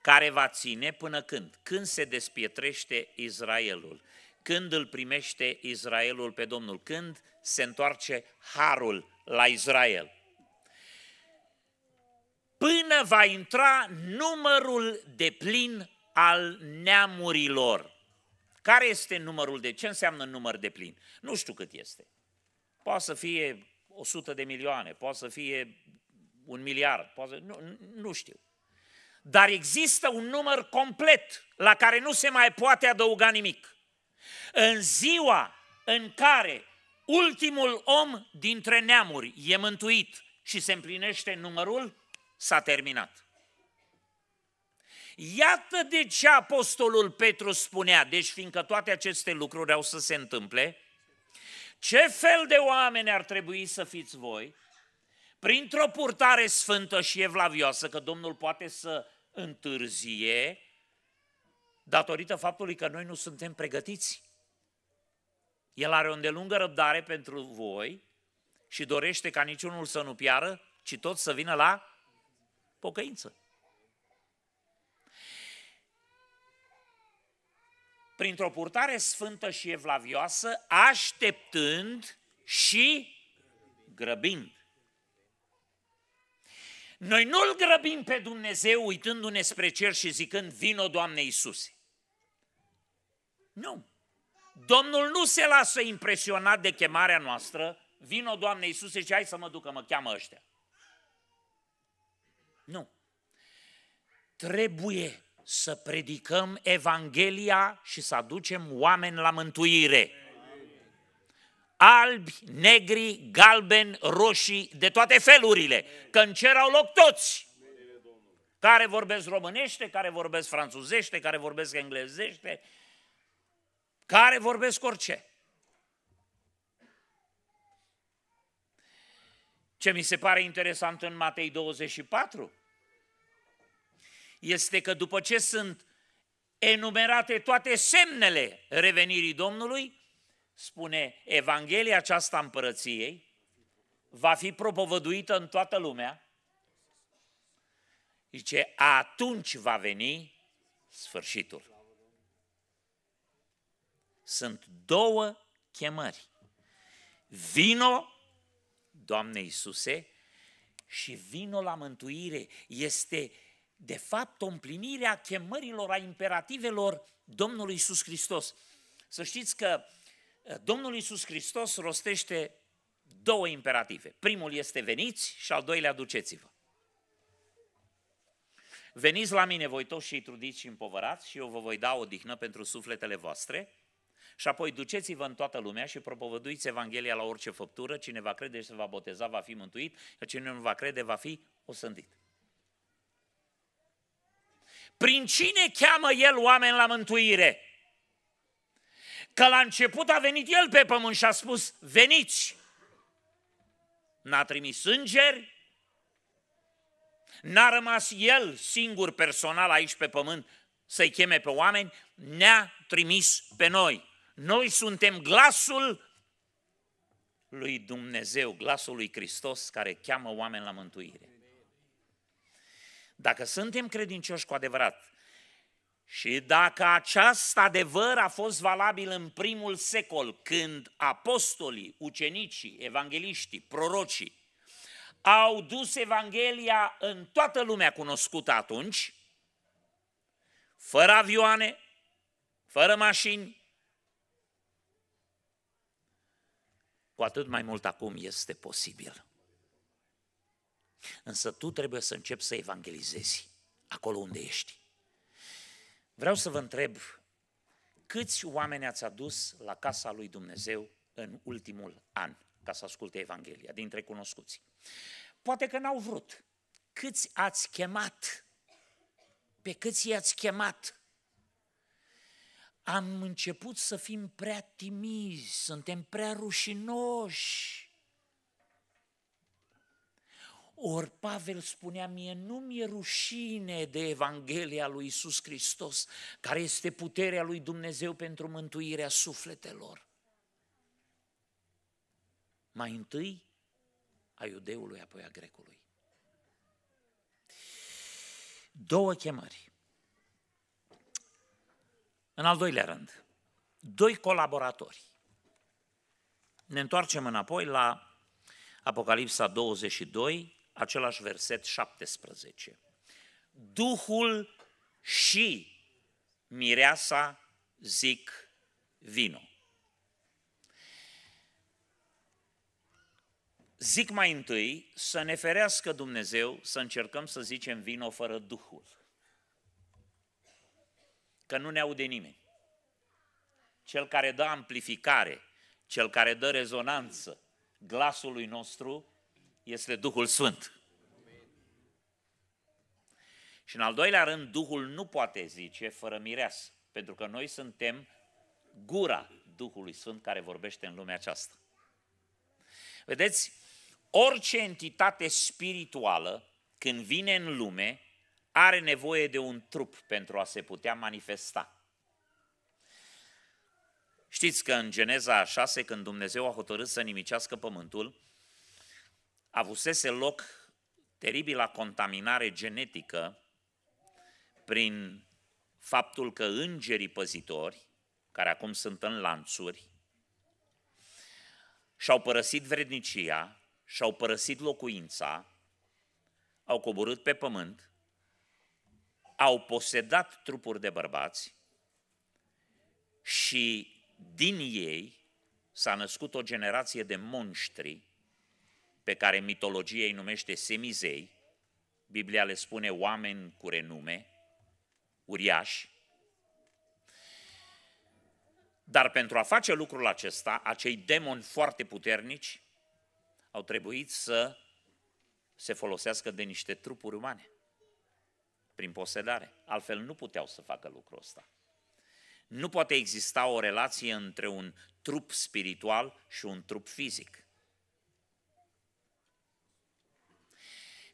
care va ține până când? Când se despietrește Israelul, când îl primește Israelul pe Domnul, când se întoarce harul la Israel. Până va intra numărul de plin al neamurilor. Care este numărul de... Ce înseamnă număr de plin? Nu știu cât este. Poate să fie 100 de milioane, poate să fie un miliard, poate să, nu, nu știu. Dar există un număr complet la care nu se mai poate adăuga nimic. În ziua în care ultimul om dintre neamuri e mântuit și se împlinește numărul, s-a terminat. Iată de ce Apostolul Petru spunea, deci fiindcă toate aceste lucruri au să se întâmple, ce fel de oameni ar trebui să fiți voi, printr-o purtare sfântă și evlavioasă, că Domnul poate să întârzie, datorită faptului că noi nu suntem pregătiți. El are o îndelungă răbdare pentru voi și dorește ca niciunul să nu piară, ci tot să vină la pocăință. printr-o purtare sfântă și evlavioasă, așteptând și grăbind. Noi nu-L grăbim pe Dumnezeu uitându-ne spre cer și zicând, vino Doamne Iisuse. Nu. Domnul nu se lasă impresionat de chemarea noastră, vino Doamne Iisuse și hai să mă ducă, mă cheamă ăștia. Nu. Trebuie să predicăm Evanghelia și să aducem oameni la mântuire. Albi, negri, galbeni, roșii, de toate felurile, că în cer au loc toți. Care vorbesc românește, care vorbesc franțuzește, care vorbesc englezește, care vorbesc orice. Ce mi se pare interesant în Matei 24, este că după ce sunt enumerate toate semnele revenirii Domnului, spune Evanghelia aceasta împărăției, va fi propovăduită în toată lumea, zice, atunci va veni sfârșitul. Sunt două chemări. Vino, Doamne Iisuse, și vino la mântuire. Este de fapt, o împlinire a chemărilor, a imperativelor Domnului Isus Hristos. Să știți că eh, Domnul Isus Hristos rostește două imperative. Primul este veniți și al doilea duceți-vă. Veniți la mine voi toți și trudiți și împovărați și eu vă voi da o dihnă pentru sufletele voastre și apoi duceți-vă în toată lumea și propovăduiți Evanghelia la orice făptură, cine va crede și se va boteza va fi mântuit, iar cine nu va crede va fi osândit. Prin cine cheamă El oameni la mântuire? Că la început a venit El pe pământ și a spus, veniți! N-a trimis îngeri, n-a rămas El singur personal aici pe pământ să-i cheme pe oameni, ne-a trimis pe noi. Noi suntem glasul lui Dumnezeu, glasul lui Hristos care cheamă oameni la mântuire. Dacă suntem credincioși cu adevărat și dacă acest adevăr a fost valabil în primul secol, când apostolii, ucenicii, evangeliștii, prorocii au dus Evanghelia în toată lumea cunoscută atunci, fără avioane, fără mașini, cu atât mai mult acum este posibil. Însă tu trebuie să începi să evangelizezi acolo unde ești. Vreau să vă întreb, câți oameni ați adus la casa lui Dumnezeu în ultimul an ca să asculte Evanghelia, dintre cunoscuți? Poate că n-au vrut. Câți ați chemat? Pe câți i-ați chemat? Am început să fim prea timizi, suntem prea rușinoși. Ori Pavel spunea mie, nu mi-e rușine de Evanghelia lui Isus Hristos, care este puterea lui Dumnezeu pentru mântuirea sufletelor. Mai întâi a iudeului, apoi a grecului. Două chemări. În al doilea rând, doi colaboratori. Ne întoarcem înapoi la Apocalipsa 22, același verset 17. Duhul și mireasa zic vino. Zic mai întâi să ne ferească Dumnezeu să încercăm să zicem vino fără Duhul. Că nu ne aude nimeni. Cel care dă amplificare, cel care dă rezonanță glasului nostru este Duhul Sfânt. Și în al doilea rând, Duhul nu poate zice fără mireasă, pentru că noi suntem gura Duhului Sfânt care vorbește în lumea aceasta. Vedeți, orice entitate spirituală, când vine în lume, are nevoie de un trup pentru a se putea manifesta. Știți că în Geneza 6, când Dumnezeu a hotărât să nimicească pământul, avusese loc teribila contaminare genetică prin faptul că îngerii păzitori, care acum sunt în lanțuri, și-au părăsit vrednicia, și-au părăsit locuința, au coborât pe pământ, au posedat trupuri de bărbați și din ei s-a născut o generație de monștri pe care mitologia îi numește semizei, Biblia le spune oameni cu renume, uriași, dar pentru a face lucrul acesta, acei demoni foarte puternici au trebuit să se folosească de niște trupuri umane prin posedare. Altfel nu puteau să facă lucrul ăsta. Nu poate exista o relație între un trup spiritual și un trup fizic.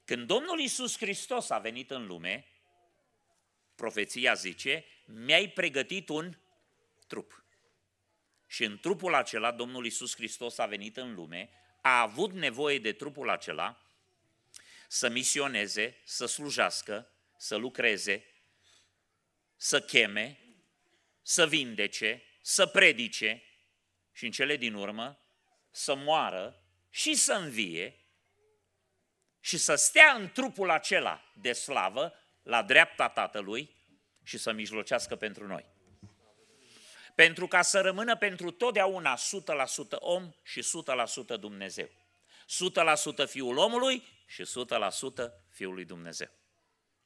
Când Domnul Isus Hristos a venit în lume, profeția zice, mi-ai pregătit un trup. Și în trupul acela Domnul Isus Hristos a venit în lume, a avut nevoie de trupul acela să misioneze, să slujească, să lucreze, să cheme, să vindece, să predice și în cele din urmă să moară și să învie și să stea în trupul acela de slavă, la dreapta Tatălui, și să mijlocească pentru noi. Pentru ca să rămână pentru totdeauna 100% om și 100% Dumnezeu. 100% Fiul omului și 100% Fiul lui Dumnezeu.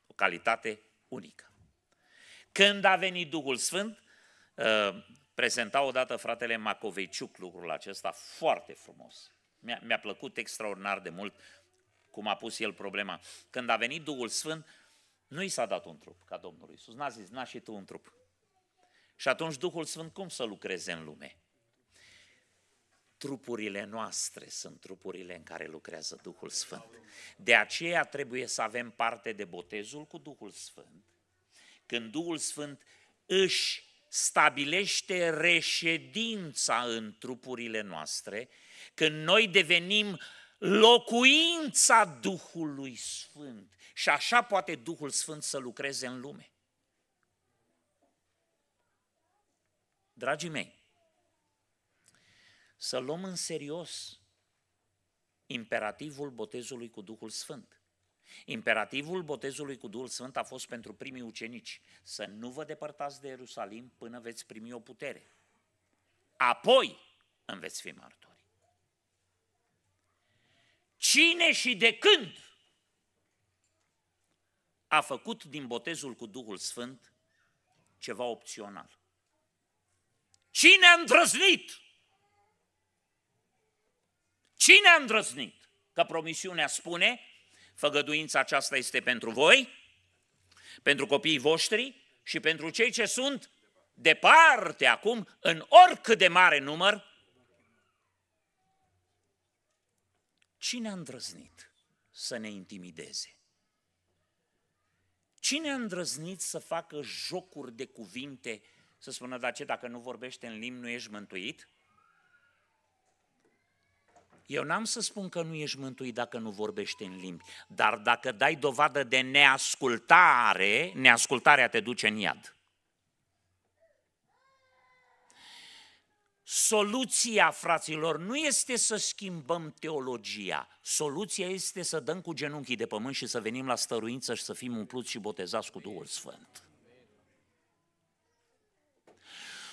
O calitate unică. Când a venit Duhul Sfânt, ă, prezenta odată fratele Macoveciuc lucrul acesta foarte frumos. Mi-a, mi-a plăcut extraordinar de mult cum a pus el problema. Când a venit Duhul Sfânt, nu i s-a dat un trup ca Domnului. Iisus. N-a zis, n-a și tu un trup. Și atunci Duhul Sfânt cum să lucreze în lume? Trupurile noastre sunt trupurile în care lucrează Duhul Sfânt. De aceea trebuie să avem parte de botezul cu Duhul Sfânt. Când Duhul Sfânt își stabilește reședința în trupurile noastre, când noi devenim locuința Duhului Sfânt. Și așa poate Duhul Sfânt să lucreze în lume. Dragii mei, să luăm în serios imperativul botezului cu Duhul Sfânt. Imperativul botezului cu Duhul Sfânt a fost pentru primii ucenici să nu vă depărtați de Ierusalim până veți primi o putere. Apoi îmi veți fi martor. Cine și de când a făcut din botezul cu Duhul Sfânt ceva opțional? Cine a îndrăznit? Cine a îndrăznit? Că promisiunea spune, făgăduința aceasta este pentru voi, pentru copiii voștri și pentru cei ce sunt departe acum, în oricât de mare număr, Cine a îndrăznit să ne intimideze? Cine a îndrăznit să facă jocuri de cuvinte, să spună, dar ce, dacă nu vorbește în limbi, nu ești mântuit? Eu n-am să spun că nu ești mântuit dacă nu vorbești în limbi, dar dacă dai dovadă de neascultare, neascultarea te duce în iad. Soluția, fraților, nu este să schimbăm teologia. Soluția este să dăm cu genunchii de pământ și să venim la stăruință și să fim umpluți și botezați cu Duhul Sfânt.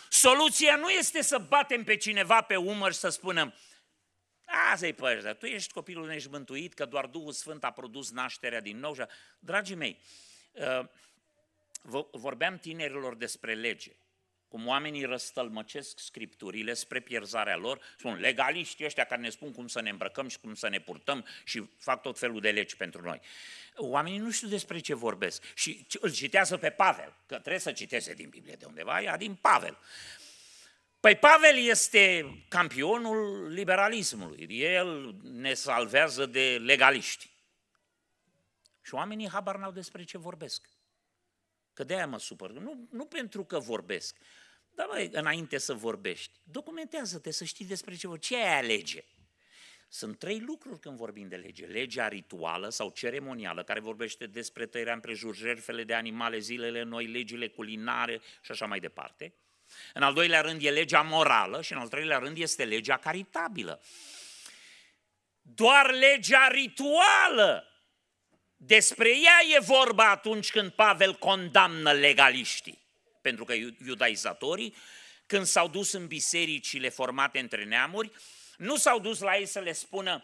Soluția nu este să batem pe cineva pe umăr și să spunem Asta-i păștea, tu ești copilul neșmântuit că doar Duhul Sfânt a produs nașterea din nou. Dragii mei, uh, vorbeam tinerilor despre lege cum oamenii răstălmăcesc scripturile spre pierzarea lor, sunt legaliști ăștia care ne spun cum să ne îmbrăcăm și cum să ne purtăm și fac tot felul de legi pentru noi. Oamenii nu știu despre ce vorbesc și îl citează pe Pavel, că trebuie să citeze din Biblie de undeva, ea din Pavel. Păi Pavel este campionul liberalismului, el ne salvează de legaliști. Și oamenii habar n-au despre ce vorbesc. Că de-aia mă supăr. Nu, nu pentru că vorbesc. Dar, mai înainte să vorbești, documentează-te să știi despre ce vor. Ce e lege? Sunt trei lucruri când vorbim de lege. Legea rituală sau ceremonială, care vorbește despre tăierea împrejur, jertfele de animale, zilele noi, legile culinare și așa mai departe. În al doilea rând e legea morală și în al treilea rând este legea caritabilă. Doar legea rituală despre ea e vorba atunci când Pavel condamnă legaliștii. Pentru că iudaizatorii, când s-au dus în bisericile formate între neamuri, nu s-au dus la ei să le spună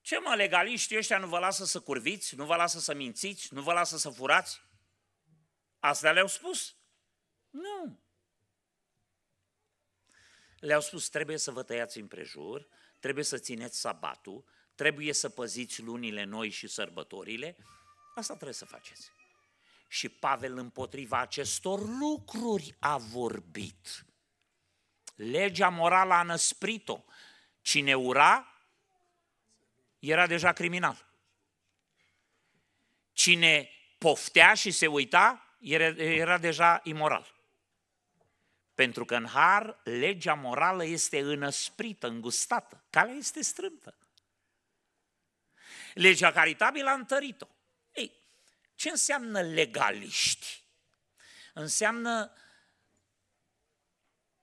ce mă, legaliștii ăștia nu vă lasă să curviți, nu vă lasă să mințiți, nu vă lasă să furați? Asta le-au spus? Nu. Le-au spus, trebuie să vă tăiați împrejur, trebuie să țineți sabatul, trebuie să păziți lunile noi și sărbătorile, asta trebuie să faceți. Și Pavel împotriva acestor lucruri a vorbit. Legea morală a năsprit-o. Cine ura, era deja criminal. Cine poftea și se uita, era, era deja imoral. Pentru că în har, legea morală este înăsprită, îngustată. Calea este strâmtă. Legea caritabilă a întărit-o. Ei, ce înseamnă legaliști? Înseamnă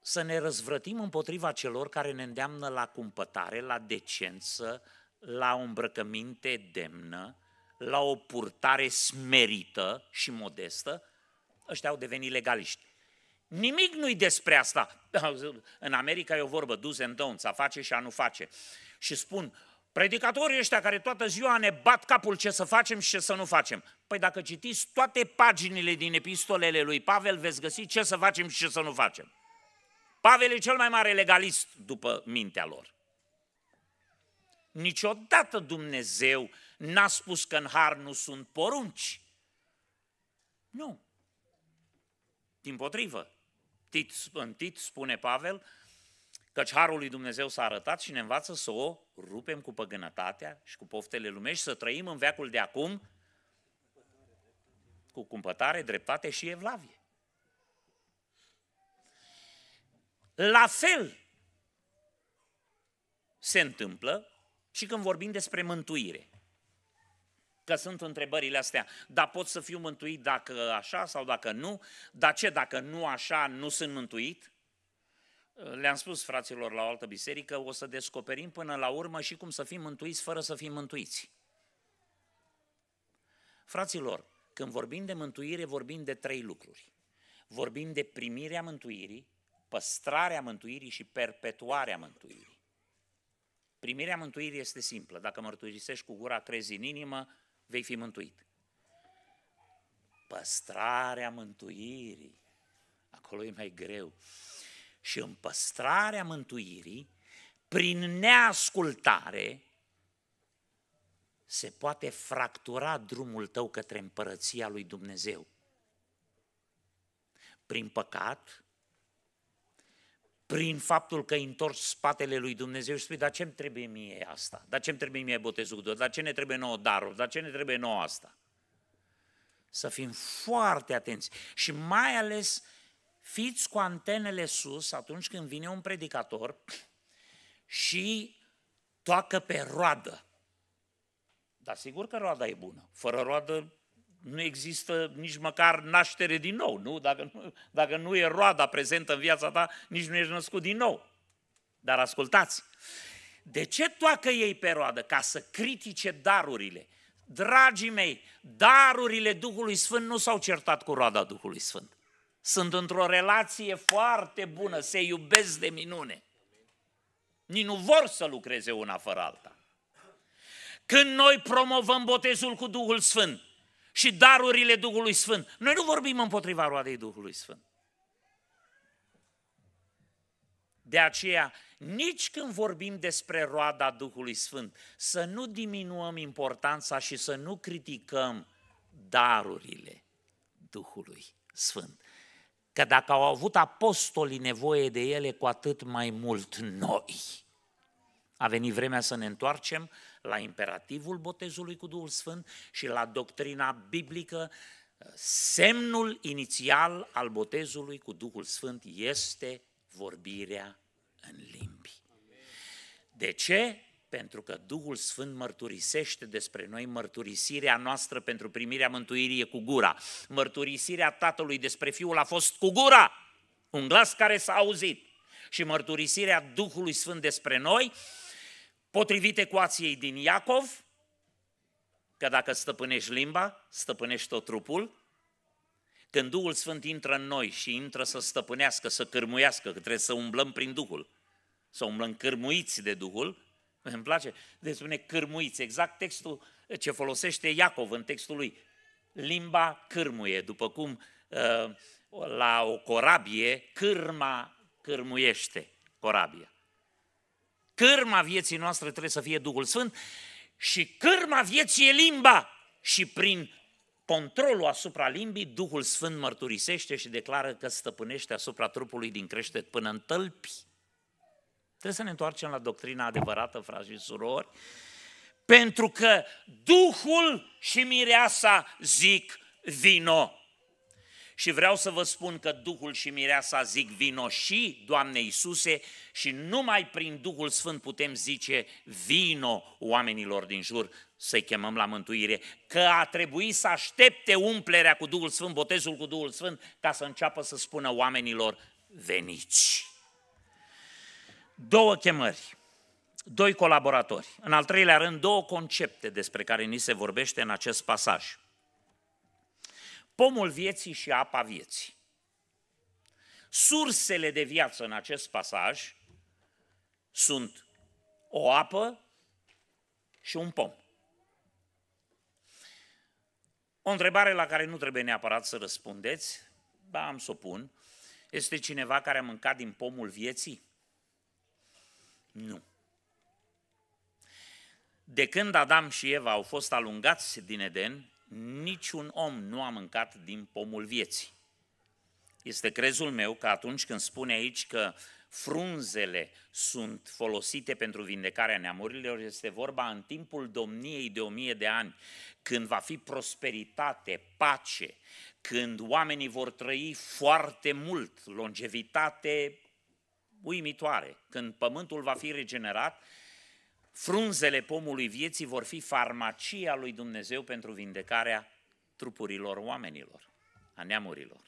să ne răzvrătim împotriva celor care ne îndeamnă la cumpătare, la decență, la o îmbrăcăminte demnă, la o purtare smerită și modestă, ăștia au devenit legaliști. Nimic nu-i despre asta. În America e o vorbă, do's and don'ts, a face și a nu face. Și spun, Predicatorii ăștia care toată ziua ne bat capul ce să facem și ce să nu facem. Păi dacă citiți toate paginile din epistolele lui Pavel, veți găsi ce să facem și ce să nu facem. Pavel e cel mai mare legalist după mintea lor. Niciodată Dumnezeu n-a spus că în har nu sunt porunci. Nu. Din potrivă. Tit, în Tit spune Pavel căci harul lui Dumnezeu s-a arătat și ne învață să o rupem cu păgânătatea și cu poftele lumești, să trăim în veacul de acum cu cumpătare, dreptate și evlavie. La fel se întâmplă și când vorbim despre mântuire. Că sunt întrebările astea, dar pot să fiu mântuit dacă așa sau dacă nu? Dar ce, dacă nu așa, nu sunt mântuit? le-am spus fraților la o altă biserică, o să descoperim până la urmă și cum să fim mântuiți fără să fim mântuiți. Fraților, când vorbim de mântuire, vorbim de trei lucruri. Vorbim de primirea mântuirii, păstrarea mântuirii și perpetuarea mântuirii. Primirea mântuirii este simplă. Dacă mărturisești cu gura, crezi în inimă, vei fi mântuit. Păstrarea mântuirii, acolo e mai greu și în păstrarea mântuirii, prin neascultare, se poate fractura drumul tău către împărăția lui Dumnezeu. Prin păcat, prin faptul că întorci spatele lui Dumnezeu și spui, dar ce-mi trebuie mie asta? Dar ce-mi trebuie mie botezul Dar ce ne trebuie nouă darul? Dar ce ne trebuie nouă asta? Să fim foarte atenți și mai ales Fiți cu antenele sus atunci când vine un predicator și toacă pe roadă. Dar sigur că roada e bună. Fără roadă nu există nici măcar naștere din nou, nu? Dacă, nu? dacă nu e roada prezentă în viața ta, nici nu ești născut din nou. Dar ascultați, de ce toacă ei pe roadă? Ca să critique darurile. Dragii mei, darurile Duhului Sfânt nu s-au certat cu roada Duhului Sfânt sunt într-o relație foarte bună, se iubesc de minune. Nici nu vor să lucreze una fără alta. Când noi promovăm botezul cu Duhul Sfânt și darurile Duhului Sfânt, noi nu vorbim împotriva roadei Duhului Sfânt. De aceea, nici când vorbim despre roada Duhului Sfânt, să nu diminuăm importanța și să nu criticăm darurile Duhului Sfânt că dacă au avut apostolii nevoie de ele, cu atât mai mult noi. A venit vremea să ne întoarcem la imperativul botezului cu Duhul Sfânt și la doctrina biblică. Semnul inițial al botezului cu Duhul Sfânt este vorbirea în limbi. De ce? Pentru că Duhul Sfânt mărturisește despre noi mărturisirea noastră pentru primirea mântuirii cu gura. Mărturisirea Tatălui despre Fiul a fost cu gura, un glas care s-a auzit. Și mărturisirea Duhului Sfânt despre noi, potrivit ecuației din Iacov, că dacă stăpânești limba, stăpânești tot trupul, când Duhul Sfânt intră în noi și intră să stăpânească, să cârmuiască, că trebuie să umblăm prin Duhul, să umblăm cârmuiți de Duhul, îmi place. Deci spune cârmuiți, exact textul ce folosește Iacov în textul lui. Limba cârmuie, după cum uh, la o corabie, cârma cârmuiește corabia. Cârma vieții noastre trebuie să fie Duhul Sfânt și cârma vieții e limba. Și prin controlul asupra limbii, Duhul Sfânt mărturisește și declară că stăpânește asupra trupului din creștet până în tălpi. Trebuie să ne întoarcem la doctrina adevărată, frați și surori, pentru că Duhul și Mireasa zic vino. Și vreau să vă spun că Duhul și Mireasa zic vino și Doamne Iisuse și numai prin Duhul Sfânt putem zice vino oamenilor din jur să-i chemăm la mântuire, că a trebuit să aștepte umplerea cu Duhul Sfânt, botezul cu Duhul Sfânt, ca să înceapă să spună oamenilor veniți două chemări, doi colaboratori. În al treilea rând, două concepte despre care ni se vorbește în acest pasaj. Pomul vieții și apa vieții. Sursele de viață în acest pasaj sunt o apă și un pom. O întrebare la care nu trebuie neapărat să răspundeți, ba am să o pun, este cineva care a mâncat din pomul vieții? Nu. De când Adam și Eva au fost alungați din Eden, niciun om nu a mâncat din pomul vieții. Este crezul meu că atunci când spune aici că frunzele sunt folosite pentru vindecarea neamurilor, este vorba în timpul domniei de o mie de ani, când va fi prosperitate, pace, când oamenii vor trăi foarte mult, longevitate uimitoare. Când pământul va fi regenerat, frunzele pomului vieții vor fi farmacia lui Dumnezeu pentru vindecarea trupurilor oamenilor, a neamurilor.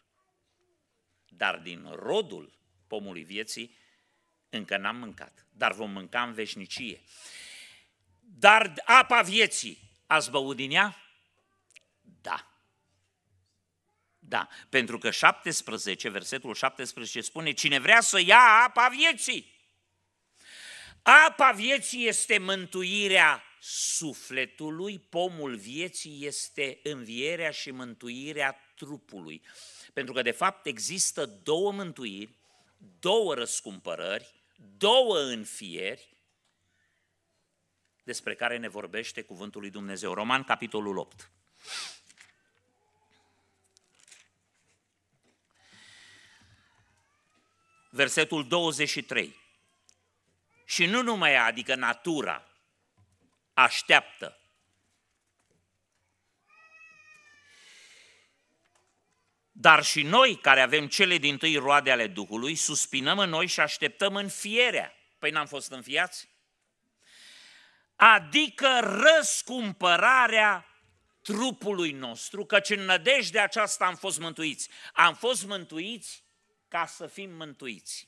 Dar din rodul pomului vieții încă n-am mâncat, dar vom mânca în veșnicie. Dar apa vieții, ați băut din ea? Da. Da, pentru că 17, versetul 17 spune, cine vrea să ia apa vieții. Apa vieții este mântuirea sufletului, pomul vieții este învierea și mântuirea trupului. Pentru că, de fapt, există două mântuiri, două răscumpărări, două înfieri, despre care ne vorbește Cuvântul lui Dumnezeu. Roman, capitolul 8. versetul 23. Și nu numai adică natura, așteaptă. Dar și noi, care avem cele din tâi roade ale Duhului, suspinăm în noi și așteptăm în fierea. Păi n-am fost înfiați? Adică răscumpărarea trupului nostru, căci în nădejde aceasta am fost mântuiți. Am fost mântuiți ca să fim mântuiți.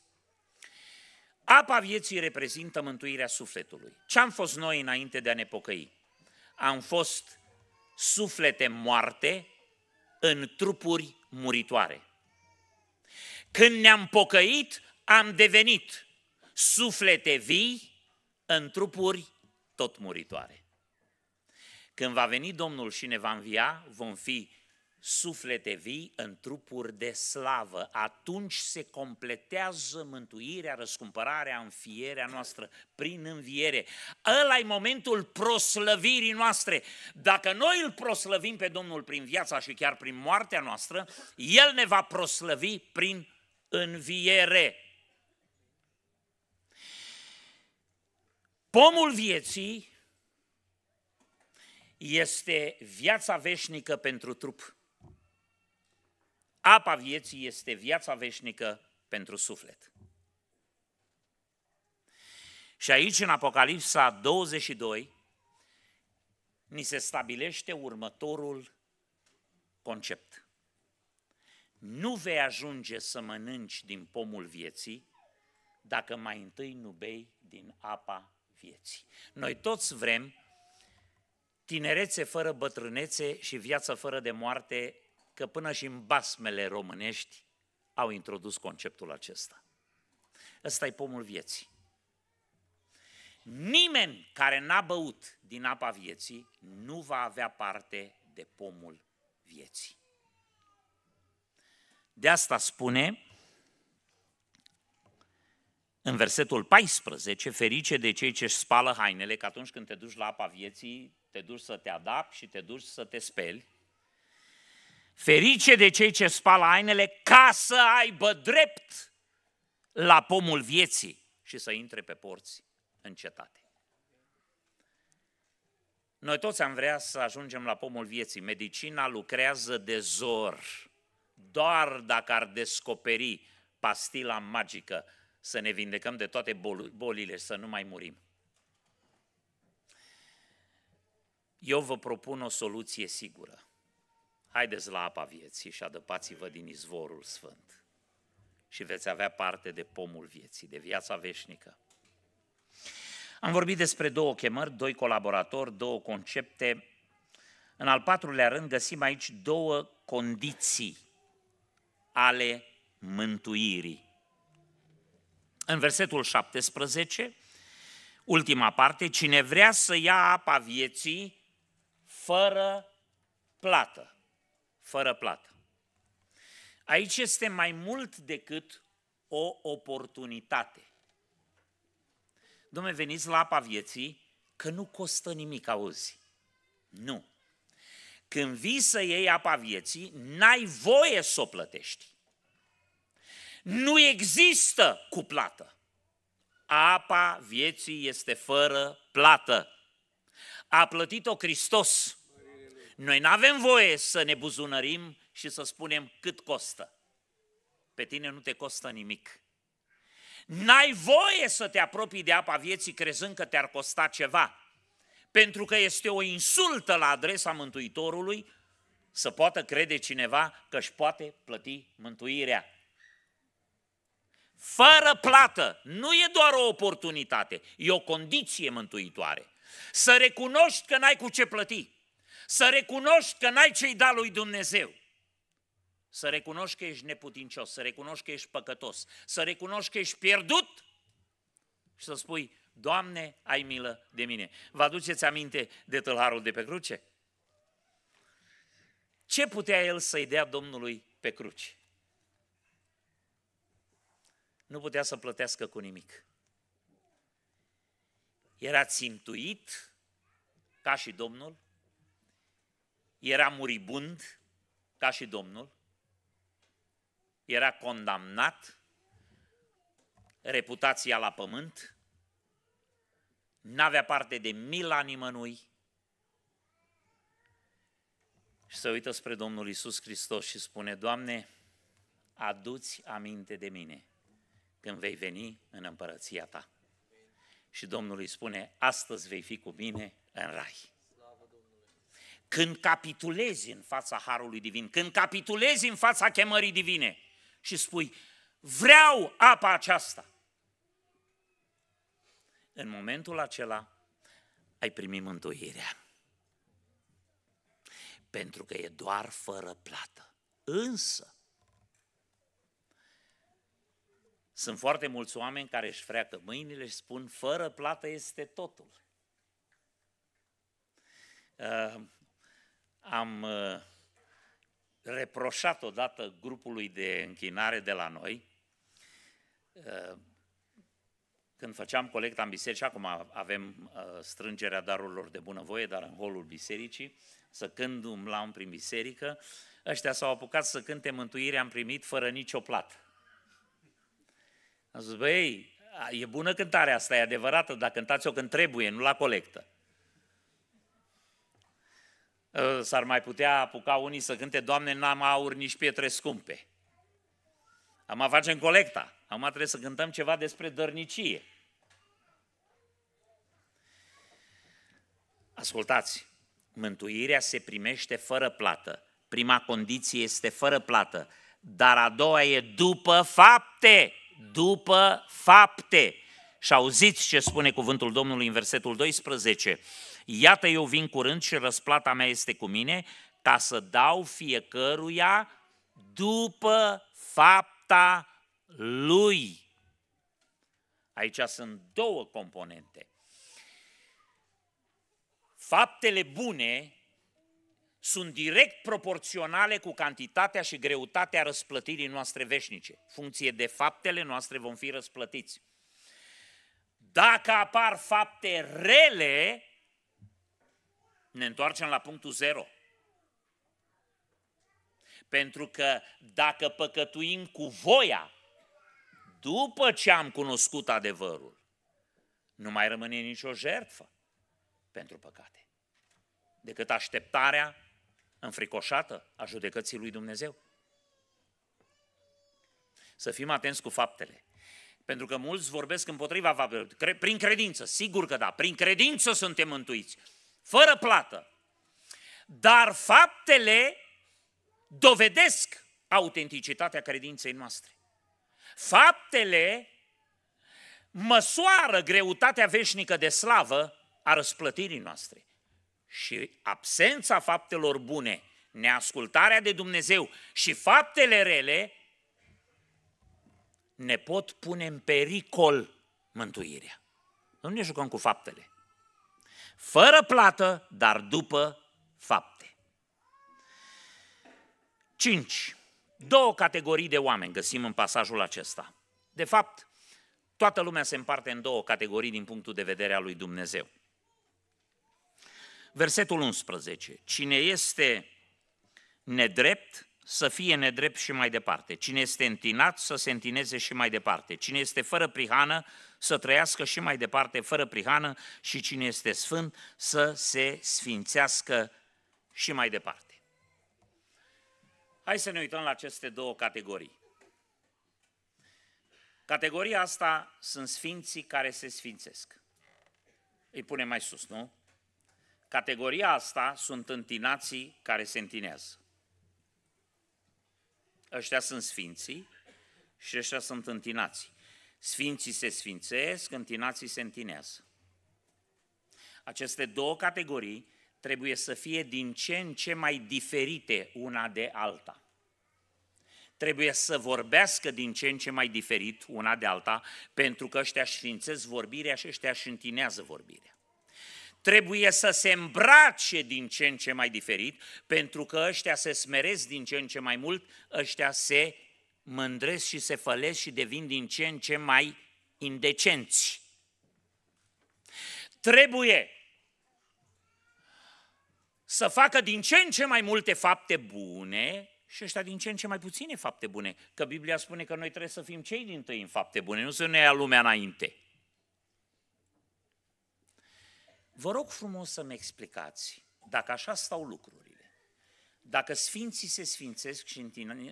Apa vieții reprezintă mântuirea sufletului. Ce am fost noi înainte de a ne pocăi? Am fost suflete moarte în trupuri muritoare. Când ne-am pocăit, am devenit suflete vii în trupuri tot muritoare. Când va veni Domnul și ne va învia, vom fi suflete vii în trupuri de slavă. Atunci se completează mântuirea, răscumpărarea, înfierea noastră prin înviere. ăla e momentul proslăvirii noastre. Dacă noi îl proslăvim pe Domnul prin viața și chiar prin moartea noastră, El ne va proslăvi prin înviere. Pomul vieții este viața veșnică pentru trup. Apa vieții este viața veșnică pentru suflet. Și aici, în Apocalipsa 22, ni se stabilește următorul concept. Nu vei ajunge să mănânci din pomul vieții dacă mai întâi nu bei din apa vieții. Noi toți vrem tinerețe fără bătrânețe și viață fără de moarte că până și în basmele românești au introdus conceptul acesta. Ăsta e pomul vieții. Nimeni care n-a băut din apa vieții nu va avea parte de pomul vieții. De asta spune în versetul 14, ferice de cei ce spală hainele, că atunci când te duci la apa vieții, te duci să te adapți și te duci să te speli, Ferice de cei ce spală ainele ca să aibă drept la pomul vieții și să intre pe porți în cetate. Noi toți am vrea să ajungem la pomul vieții. Medicina lucrează de zor. Doar dacă ar descoperi pastila magică să ne vindecăm de toate bolile, să nu mai murim. Eu vă propun o soluție sigură haideți la apa vieții și adăpați-vă din izvorul sfânt și veți avea parte de pomul vieții, de viața veșnică. Am vorbit despre două chemări, doi colaboratori, două concepte. În al patrulea rând găsim aici două condiții ale mântuirii. În versetul 17, ultima parte, cine vrea să ia apa vieții fără plată fără plată. Aici este mai mult decât o oportunitate. Dom'le, veniți la apa vieții, că nu costă nimic, auzi. Nu. Când vii să iei apa vieții, n-ai voie să o plătești. Nu există cu plată. Apa vieții este fără plată. A plătit-o Hristos. Noi nu avem voie să ne buzunărim și să spunem cât costă. Pe tine nu te costă nimic. N-ai voie să te apropii de apa vieții crezând că te-ar costa ceva, pentru că este o insultă la adresa Mântuitorului să poată crede cineva că își poate plăti mântuirea. Fără plată nu e doar o oportunitate, e o condiție mântuitoare. Să recunoști că n-ai cu ce plăti. Să recunoști că n-ai ce-i da lui Dumnezeu. Să recunoști că ești neputincios, să recunoști că ești păcătos, să recunoști că ești pierdut și să spui, Doamne, ai milă de mine. Vă aduceți aminte de tâlharul de pe cruce? Ce putea el să-i dea Domnului pe cruce? Nu putea să plătească cu nimic. Era țintuit, ca și Domnul, era muribund, ca și Domnul, era condamnat, reputația la pământ, n-avea parte de mila nimănui și se uită spre Domnul Isus Hristos și spune, Doamne, aduți aminte de mine când vei veni în împărăția ta. Și Domnul îi spune, astăzi vei fi cu mine în rai. Când capitulezi în fața harului divin, când capitulezi în fața chemării divine și spui, vreau apa aceasta, în momentul acela ai primit mântuirea. Pentru că e doar fără plată. Însă, sunt foarte mulți oameni care își freacă mâinile și spun, fără plată este totul. Uh, am uh, reproșat odată grupului de închinare de la noi, uh, când făceam colecta în biserică, acum avem uh, strângerea darurilor de bunăvoie, dar în holul bisericii, să când umblam prin biserică, ăștia s-au apucat să cânte mântuirea am primit fără nicio plată. Am zis, băi, e bună cântarea asta, e adevărată, dar cântați-o când trebuie, nu la colectă. Ă, s-ar mai putea apuca unii să cânte Doamne, n-am aur nici pietre scumpe. Am facem colecta. Acum trebuie să cântăm ceva despre dărnicie. Ascultați, mântuirea se primește fără plată. Prima condiție este fără plată, dar a doua e după fapte, după fapte. Și auziți ce spune cuvântul Domnului în versetul 12. Iată eu vin curând și răsplata mea este cu mine ca să dau fiecăruia după fapta lui. Aici sunt două componente. Faptele bune sunt direct proporționale cu cantitatea și greutatea răsplătirii noastre veșnice. Funcție de faptele noastre vom fi răsplătiți. Dacă apar fapte rele, ne întoarcem la punctul zero. Pentru că dacă păcătuim cu voia, după ce am cunoscut adevărul, nu mai rămâne nicio jertfă pentru păcate, decât așteptarea înfricoșată a judecății lui Dumnezeu. Să fim atenți cu faptele. Pentru că mulți vorbesc împotriva faptelor. Prin credință, sigur că da, prin credință suntem mântuiți fără plată. Dar faptele dovedesc autenticitatea credinței noastre. Faptele măsoară greutatea veșnică de slavă a răsplătirii noastre. Și absența faptelor bune, neascultarea de Dumnezeu și faptele rele ne pot pune în pericol mântuirea. Nu ne jucăm cu faptele fără plată, dar după fapte. 5. Două categorii de oameni găsim în pasajul acesta. De fapt, toată lumea se împarte în două categorii din punctul de vedere al lui Dumnezeu. Versetul 11. Cine este nedrept, să fie nedrept și mai departe. Cine este întinat să se întineze și mai departe. Cine este fără prihană să trăiască și mai departe fără prihană și cine este sfânt să se sfințească și mai departe. Hai să ne uităm la aceste două categorii. Categoria asta sunt sfinții care se sfințesc. Îi punem mai sus, nu? Categoria asta sunt întinații care se întinează ăștia sunt sfinții și ăștia sunt întinați. Sfinții se sfințesc, întinații se întinează. Aceste două categorii trebuie să fie din ce în ce mai diferite una de alta. Trebuie să vorbească din ce în ce mai diferit una de alta, pentru că ăștia sfințesc vorbirea și ăștia își întinează vorbirea trebuie să se îmbrace din ce în ce mai diferit, pentru că ăștia se smeresc din ce în ce mai mult, ăștia se mândresc și se fălesc și devin din ce în ce mai indecenți. Trebuie să facă din ce în ce mai multe fapte bune și ăștia din ce în ce mai puține fapte bune. Că Biblia spune că noi trebuie să fim cei din tăi în fapte bune, nu să ne ia lumea înainte. Vă rog frumos să-mi explicați, dacă așa stau lucrurile, dacă sfinții se sfințesc și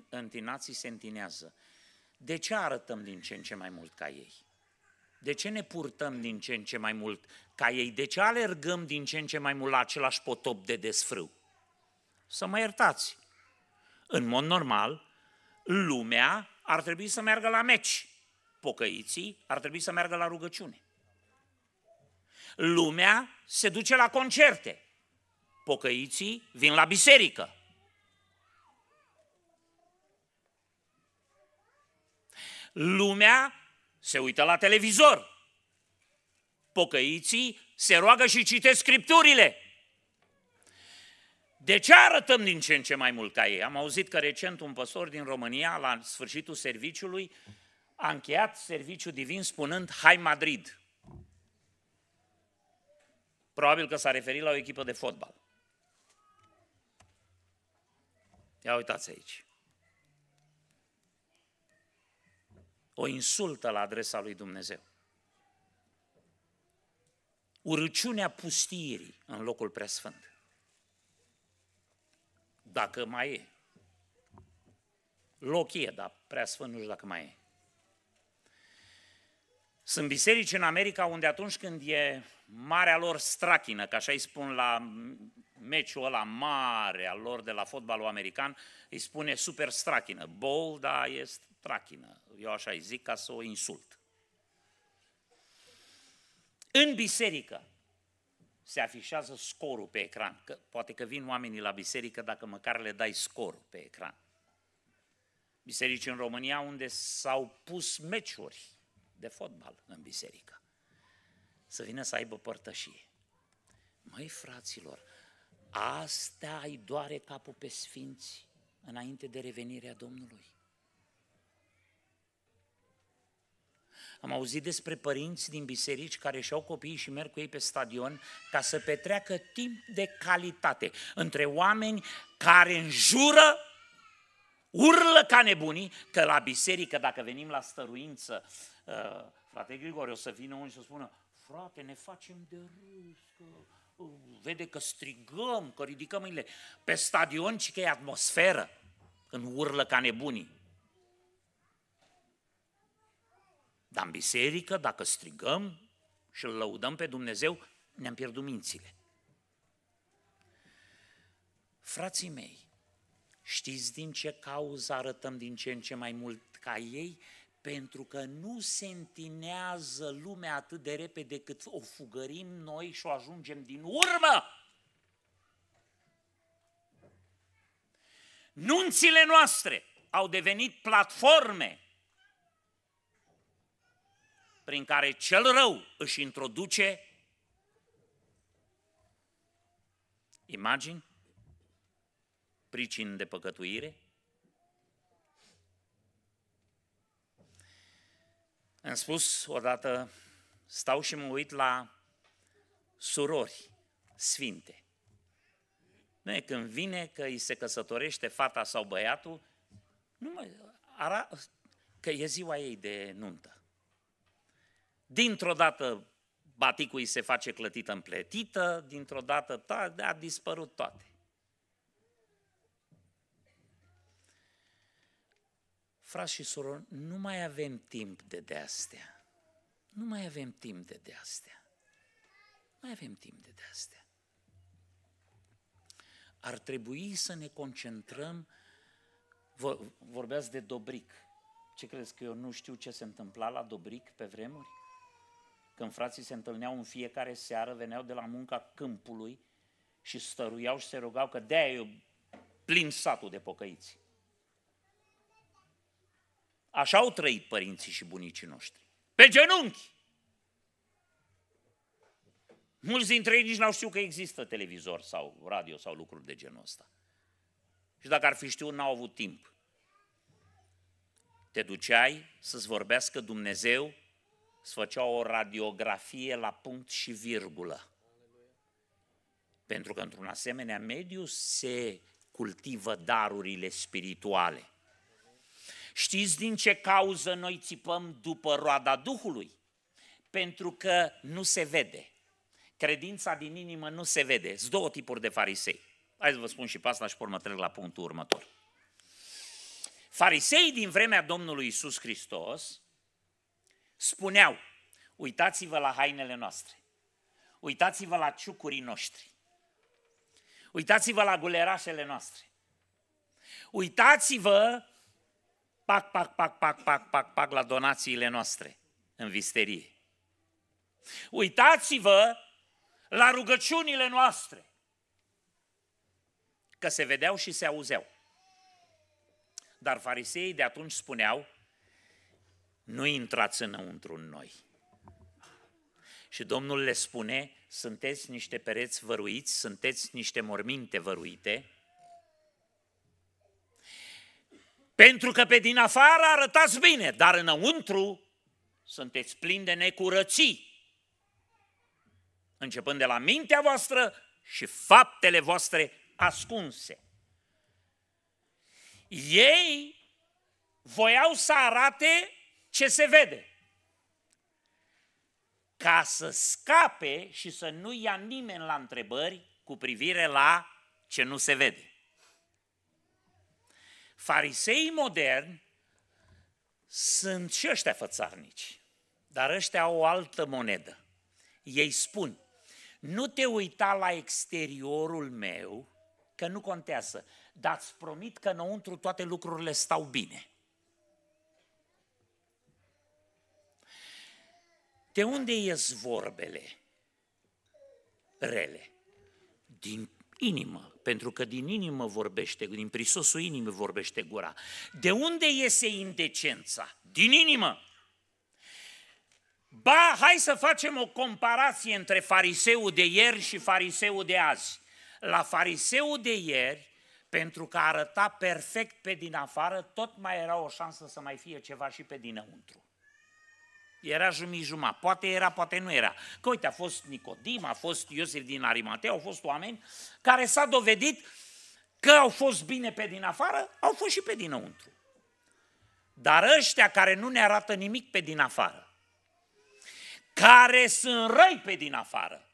întinații se întinează, de ce arătăm din ce în ce mai mult ca ei? De ce ne purtăm din ce în ce mai mult ca ei? De ce alergăm din ce în ce mai mult la același potop de desfrâu? Să mă iertați. În mod normal, lumea ar trebui să meargă la meci. Pocăiții ar trebui să meargă la rugăciune. Lumea se duce la concerte. Pocăiții vin la biserică. Lumea se uită la televizor. Pocăiții se roagă și citesc scripturile. De ce arătăm din ce în ce mai mult ca ei? Am auzit că recent un păstor din România, la sfârșitul serviciului, a încheiat serviciu divin spunând Hai Madrid! Probabil că s-a referit la o echipă de fotbal. Ia uitați aici. O insultă la adresa lui Dumnezeu. Urăciunea pustirii în locul preasfânt. Dacă mai e. Loc e, dar preasfânt nu știu dacă mai e. Sunt biserici în America unde atunci când e marea lor strachină, ca așa îi spun la meciul ăla mare al lor de la fotbalul american, îi spune super strachină. Bowl, da, e strachină. Eu așa îi zic ca să o insult. În biserică se afișează scorul pe ecran. Că, poate că vin oamenii la biserică dacă măcar le dai scorul pe ecran. Biserici în România unde s-au pus meciuri de fotbal în biserică să vină să aibă părtășie. Măi, fraților, asta îi doare capul pe sfinți înainte de revenirea Domnului. Am auzit despre părinți din biserici care și-au copiii și merg cu ei pe stadion ca să petreacă timp de calitate între oameni care înjură, urlă ca nebunii, că la biserică, dacă venim la stăruință, uh, frate Grigore, o să vină unul și o spună, frate, ne facem de râs, că uh, vede că strigăm, că ridicăm mâinile. Pe stadion ci că e atmosferă, când urlă ca nebunii. Dar în biserică, dacă strigăm și îl lăudăm pe Dumnezeu, ne-am pierdut mințile. Frații mei, știți din ce cauză arătăm din ce în ce mai mult ca ei? pentru că nu se întinează lumea atât de repede cât o fugărim noi și o ajungem din urmă. Nunțile noastre au devenit platforme prin care cel rău își introduce imagini, pricini de păcătuire, Am spus odată, stau și mă uit la surori sfinte. Nu e când vine că îi se căsătorește fata sau băiatul, nu mai ara, că e ziua ei de nuntă. Dintr-o dată baticul îi se face clătită împletită, dintr-o dată ta, a dispărut toate. Frați și surori, nu mai avem timp de de-astea. Nu mai avem timp de de-astea. Nu mai avem timp de de-astea. Ar trebui să ne concentrăm, vorbeați de Dobric. Ce crezi că eu nu știu ce se întâmpla la Dobric pe vremuri? Când frații se întâlneau în fiecare seară, veneau de la munca câmpului și stăruiau și se rugau că de-aia eu plin satul de pocăiți. Așa au trăit părinții și bunicii noștri. Pe genunchi! Mulți dintre ei nici n-au știut că există televizor sau radio sau lucruri de genul ăsta. Și dacă ar fi știut, n-au avut timp. Te duceai să-ți vorbească Dumnezeu, să făcea o radiografie la punct și virgulă. Pentru că într-un asemenea mediu se cultivă darurile spirituale. Știți din ce cauză noi țipăm după roada Duhului? Pentru că nu se vede. Credința din inimă nu se vede. Sunt două tipuri de farisei. Hai să vă spun și pe asta și pe urmă trec la punctul următor. Farisei din vremea Domnului Isus Hristos spuneau, uitați-vă la hainele noastre, uitați-vă la ciucurii noștri, uitați-vă la gulerașele noastre, uitați-vă pac, pac, pac, pac, pac, pac, pac la donațiile noastre în visterie. Uitați-vă la rugăciunile noastre, că se vedeau și se auzeau. Dar fariseii de atunci spuneau, nu intrați înăuntru în noi. Și Domnul le spune, sunteți niște pereți văruiți, sunteți niște morminte văruite, Pentru că pe din afară arătați bine, dar înăuntru sunteți plini de necurății. Începând de la mintea voastră și faptele voastre ascunse. Ei voiau să arate ce se vede. Ca să scape și să nu ia nimeni la întrebări cu privire la ce nu se vede. Fariseii moderni sunt și ăștia fățarnici, dar ăștia au o altă monedă. Ei spun, nu te uita la exteriorul meu, că nu contează, dar îți promit că înăuntru toate lucrurile stau bine. De unde ies vorbele rele? Din inimă, pentru că din inimă vorbește, din prisosul inimii vorbește gura. De unde iese indecența? Din inimă! Ba, hai să facem o comparație între fariseul de ieri și fariseul de azi. La fariseul de ieri, pentru că arăta perfect pe din afară, tot mai era o șansă să mai fie ceva și pe dinăuntru. Era jumii juma, poate era, poate nu era. Că uite, a fost Nicodim, a fost Iosif din Arimatea, au fost oameni care s-a dovedit că au fost bine pe din afară, au fost și pe dinăuntru. Dar ăștia care nu ne arată nimic pe din afară, care sunt răi pe din afară,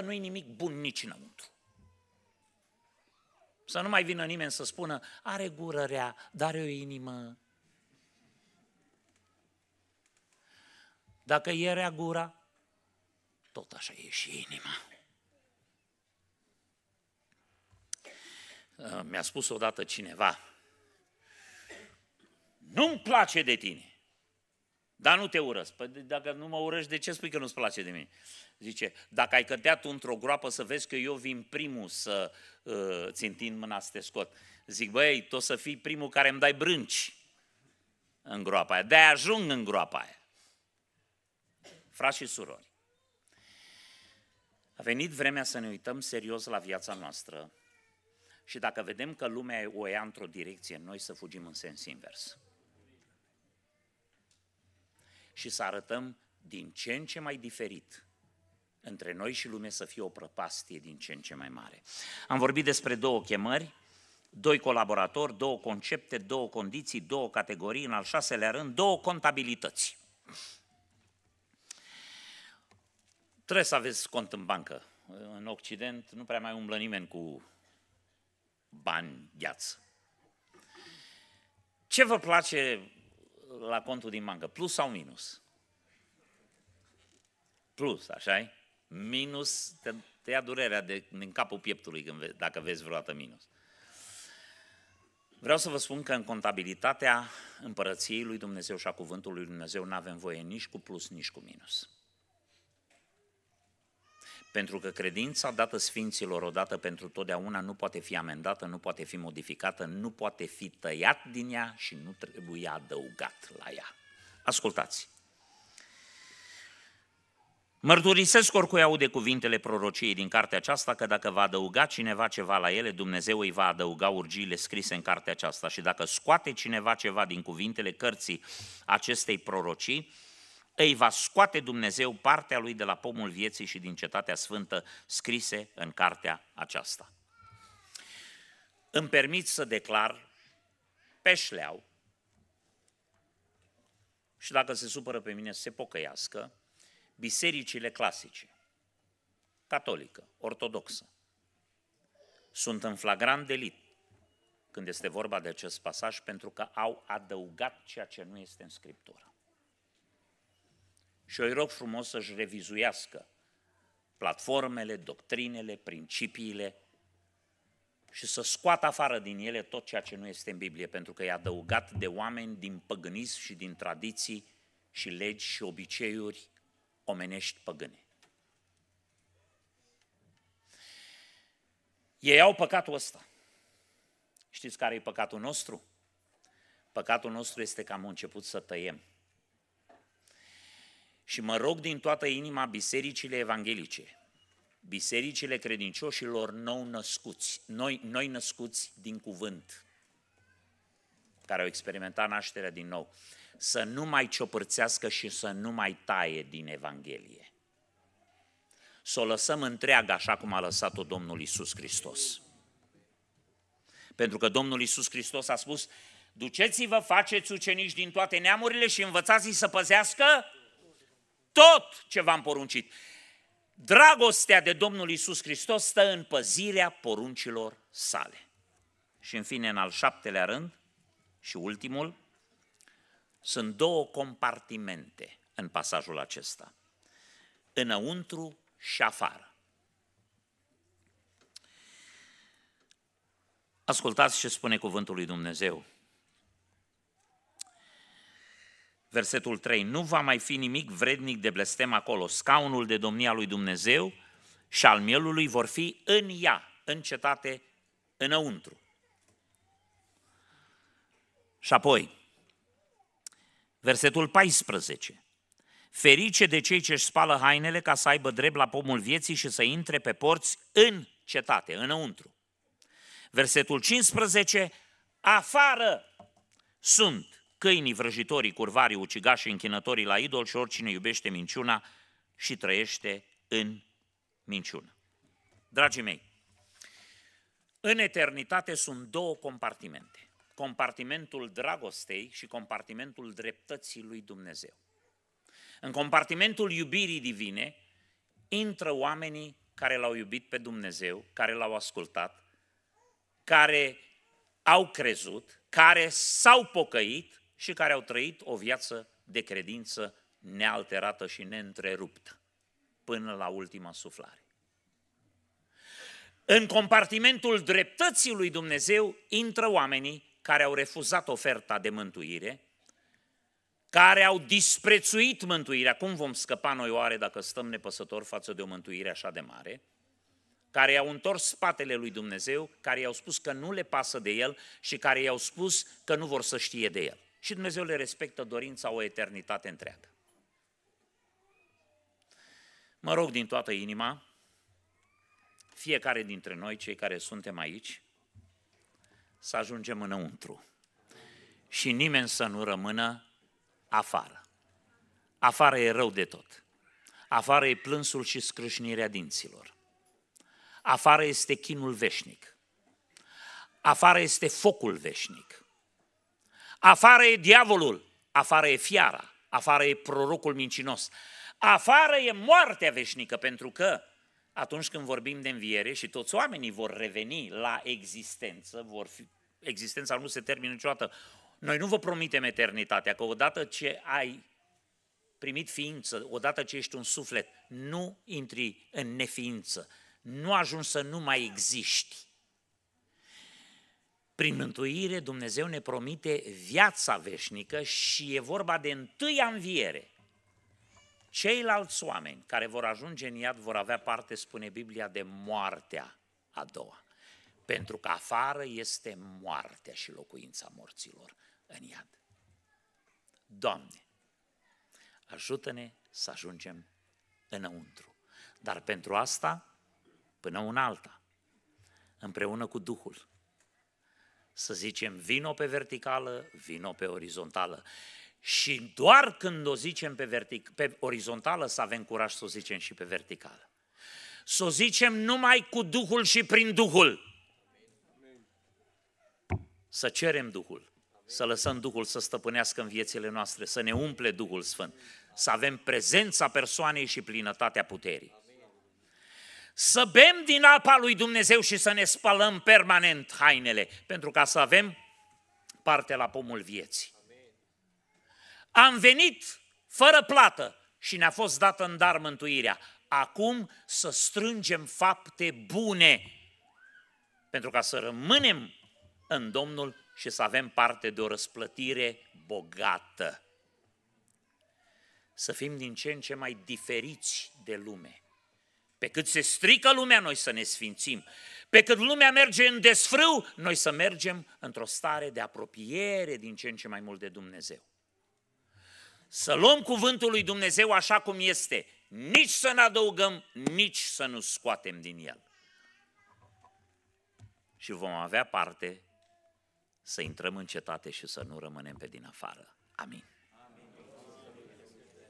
100% nu-i nimic bun nici înăuntru. Să nu mai vină nimeni să spună, are gură rea, dar are o inimă Dacă ierea gura, tot așa e și inima. Uh, mi-a spus odată cineva, nu-mi place de tine, dar nu te urăsc. Păi dacă nu mă urăști, de ce spui că nu-ți place de mine? Zice, dacă ai cădea tu într-o groapă să vezi că eu vin primul să uh, țintind mâna să te scot. Zic, băi, tu o să fii primul care îmi dai brânci în groapa aia. de ajung în groapa aia. Frați și surori, a venit vremea să ne uităm serios la viața noastră și dacă vedem că lumea o ia într-o direcție, noi să fugim în sens invers. Și să arătăm din ce în ce mai diferit între noi și lume să fie o prăpastie din ce în ce mai mare. Am vorbit despre două chemări, doi colaboratori, două concepte, două condiții, două categorii, în al șaselea rând, două contabilități. Trebuie să aveți cont în bancă. În Occident nu prea mai umblă nimeni cu bani gheață. Ce vă place la contul din bancă? Plus sau minus? Plus, așa -i? Minus te, te ia durerea de, din capul pieptului când ve, dacă vezi vreodată minus. Vreau să vă spun că în contabilitatea împărăției lui Dumnezeu și a cuvântului lui Dumnezeu nu avem voie nici cu plus, nici cu minus pentru că credința dată Sfinților odată pentru totdeauna nu poate fi amendată, nu poate fi modificată, nu poate fi tăiat din ea și nu trebuie adăugat la ea. Ascultați! Mărturisesc oricui aude cuvintele prorociei din cartea aceasta că dacă va adăuga cineva ceva la ele, Dumnezeu îi va adăuga urgiile scrise în cartea aceasta și dacă scoate cineva ceva din cuvintele cărții acestei prorocii, îi va scoate Dumnezeu partea lui de la pomul vieții și din cetatea sfântă scrise în cartea aceasta. Îmi permit să declar pe șleau și dacă se supără pe mine se pocăiască bisericile clasice, catolică, ortodoxă, sunt în flagrant delit când este vorba de acest pasaj pentru că au adăugat ceea ce nu este în Scriptură. Și o rog frumos să-și revizuiască platformele, doctrinele, principiile și să scoată afară din ele tot ceea ce nu este în Biblie, pentru că e adăugat de oameni din păgânism și din tradiții și legi și obiceiuri omenești păgâne. Ei au păcatul ăsta. Știți care e păcatul nostru? Păcatul nostru este că am început să tăiem și mă rog din toată inima bisericile evanghelice, bisericile credincioșilor nou născuți, noi, noi născuți din cuvânt, care au experimentat nașterea din nou, să nu mai ciopărțească și să nu mai taie din Evanghelie. Să o lăsăm întreagă așa cum a lăsat-o Domnul Isus Hristos. Pentru că Domnul Isus Hristos a spus, duceți-vă, faceți ucenici din toate neamurile și învățați-i să păzească tot ce v-am poruncit. Dragostea de Domnul Isus Hristos stă în păzirea poruncilor sale. Și în fine, în al șaptelea rând și ultimul, sunt două compartimente în pasajul acesta. Înăuntru și afară. Ascultați ce spune cuvântul lui Dumnezeu versetul 3, nu va mai fi nimic vrednic de blestem acolo. Scaunul de domnia lui Dumnezeu și al mielului vor fi în ea, în cetate, înăuntru. Și apoi, versetul 14. Ferice de cei ce își spală hainele ca să aibă drept la pomul vieții și să intre pe porți în cetate, înăuntru. Versetul 15. Afară sunt câinii, vrăjitorii, curvarii, ucigașii, închinătorii la idol și oricine iubește minciuna și trăiește în minciună. Dragii mei, în eternitate sunt două compartimente. Compartimentul dragostei și compartimentul dreptății lui Dumnezeu. În compartimentul iubirii divine intră oamenii care l-au iubit pe Dumnezeu, care l-au ascultat, care au crezut, care s-au pocăit și care au trăit o viață de credință nealterată și neîntreruptă până la ultima suflare. În compartimentul dreptății lui Dumnezeu intră oamenii care au refuzat oferta de mântuire, care au disprețuit mântuirea. Cum vom scăpa noi oare dacă stăm nepăsători față de o mântuire așa de mare? care i-au întors spatele lui Dumnezeu, care i-au spus că nu le pasă de el și care i-au spus că nu vor să știe de el și Dumnezeu le respectă dorința o eternitate întreagă. Mă rog din toată inima, fiecare dintre noi, cei care suntem aici, să ajungem înăuntru și nimeni să nu rămână afară. Afară e rău de tot. Afară e plânsul și scrâșnirea dinților. Afară este chinul veșnic. Afară este focul veșnic. Afară e diavolul, afară e fiara, afară e prorocul mincinos, afară e moartea veșnică, pentru că atunci când vorbim de înviere și toți oamenii vor reveni la existență, vor fi, existența nu se termină niciodată. Noi nu vă promitem eternitatea, că odată ce ai primit ființă, odată ce ești un suflet, nu intri în neființă, nu ajungi să nu mai existi. Prin mântuire Dumnezeu ne promite viața veșnică și e vorba de întâia înviere. Ceilalți oameni care vor ajunge în iad vor avea parte, spune Biblia, de moartea a doua. Pentru că afară este moartea și locuința morților în iad. Doamne, ajută-ne să ajungem înăuntru. Dar pentru asta, până un alta, împreună cu Duhul, să zicem vino pe verticală, vino pe orizontală. Și doar când o zicem pe, vertic- pe orizontală, să avem curaj să o zicem și pe verticală. Să o zicem numai cu Duhul și prin Duhul. Să cerem Duhul, să lăsăm Duhul să stăpânească în viețile noastre, să ne umple Duhul Sfânt, să avem prezența persoanei și plinătatea puterii să bem din apa lui Dumnezeu și să ne spălăm permanent hainele, pentru ca să avem parte la pomul vieții. Am venit fără plată și ne-a fost dată în dar mântuirea. Acum să strângem fapte bune pentru ca să rămânem în Domnul și să avem parte de o răsplătire bogată. Să fim din ce în ce mai diferiți de lume – pe cât se strică lumea, noi să ne sfințim. Pe cât lumea merge în desfrâu, noi să mergem într-o stare de apropiere din ce în ce mai mult de Dumnezeu. Să luăm cuvântul lui Dumnezeu așa cum este, nici să ne adăugăm, nici să nu scoatem din el. Și vom avea parte să intrăm în cetate și să nu rămânem pe din afară. Amin.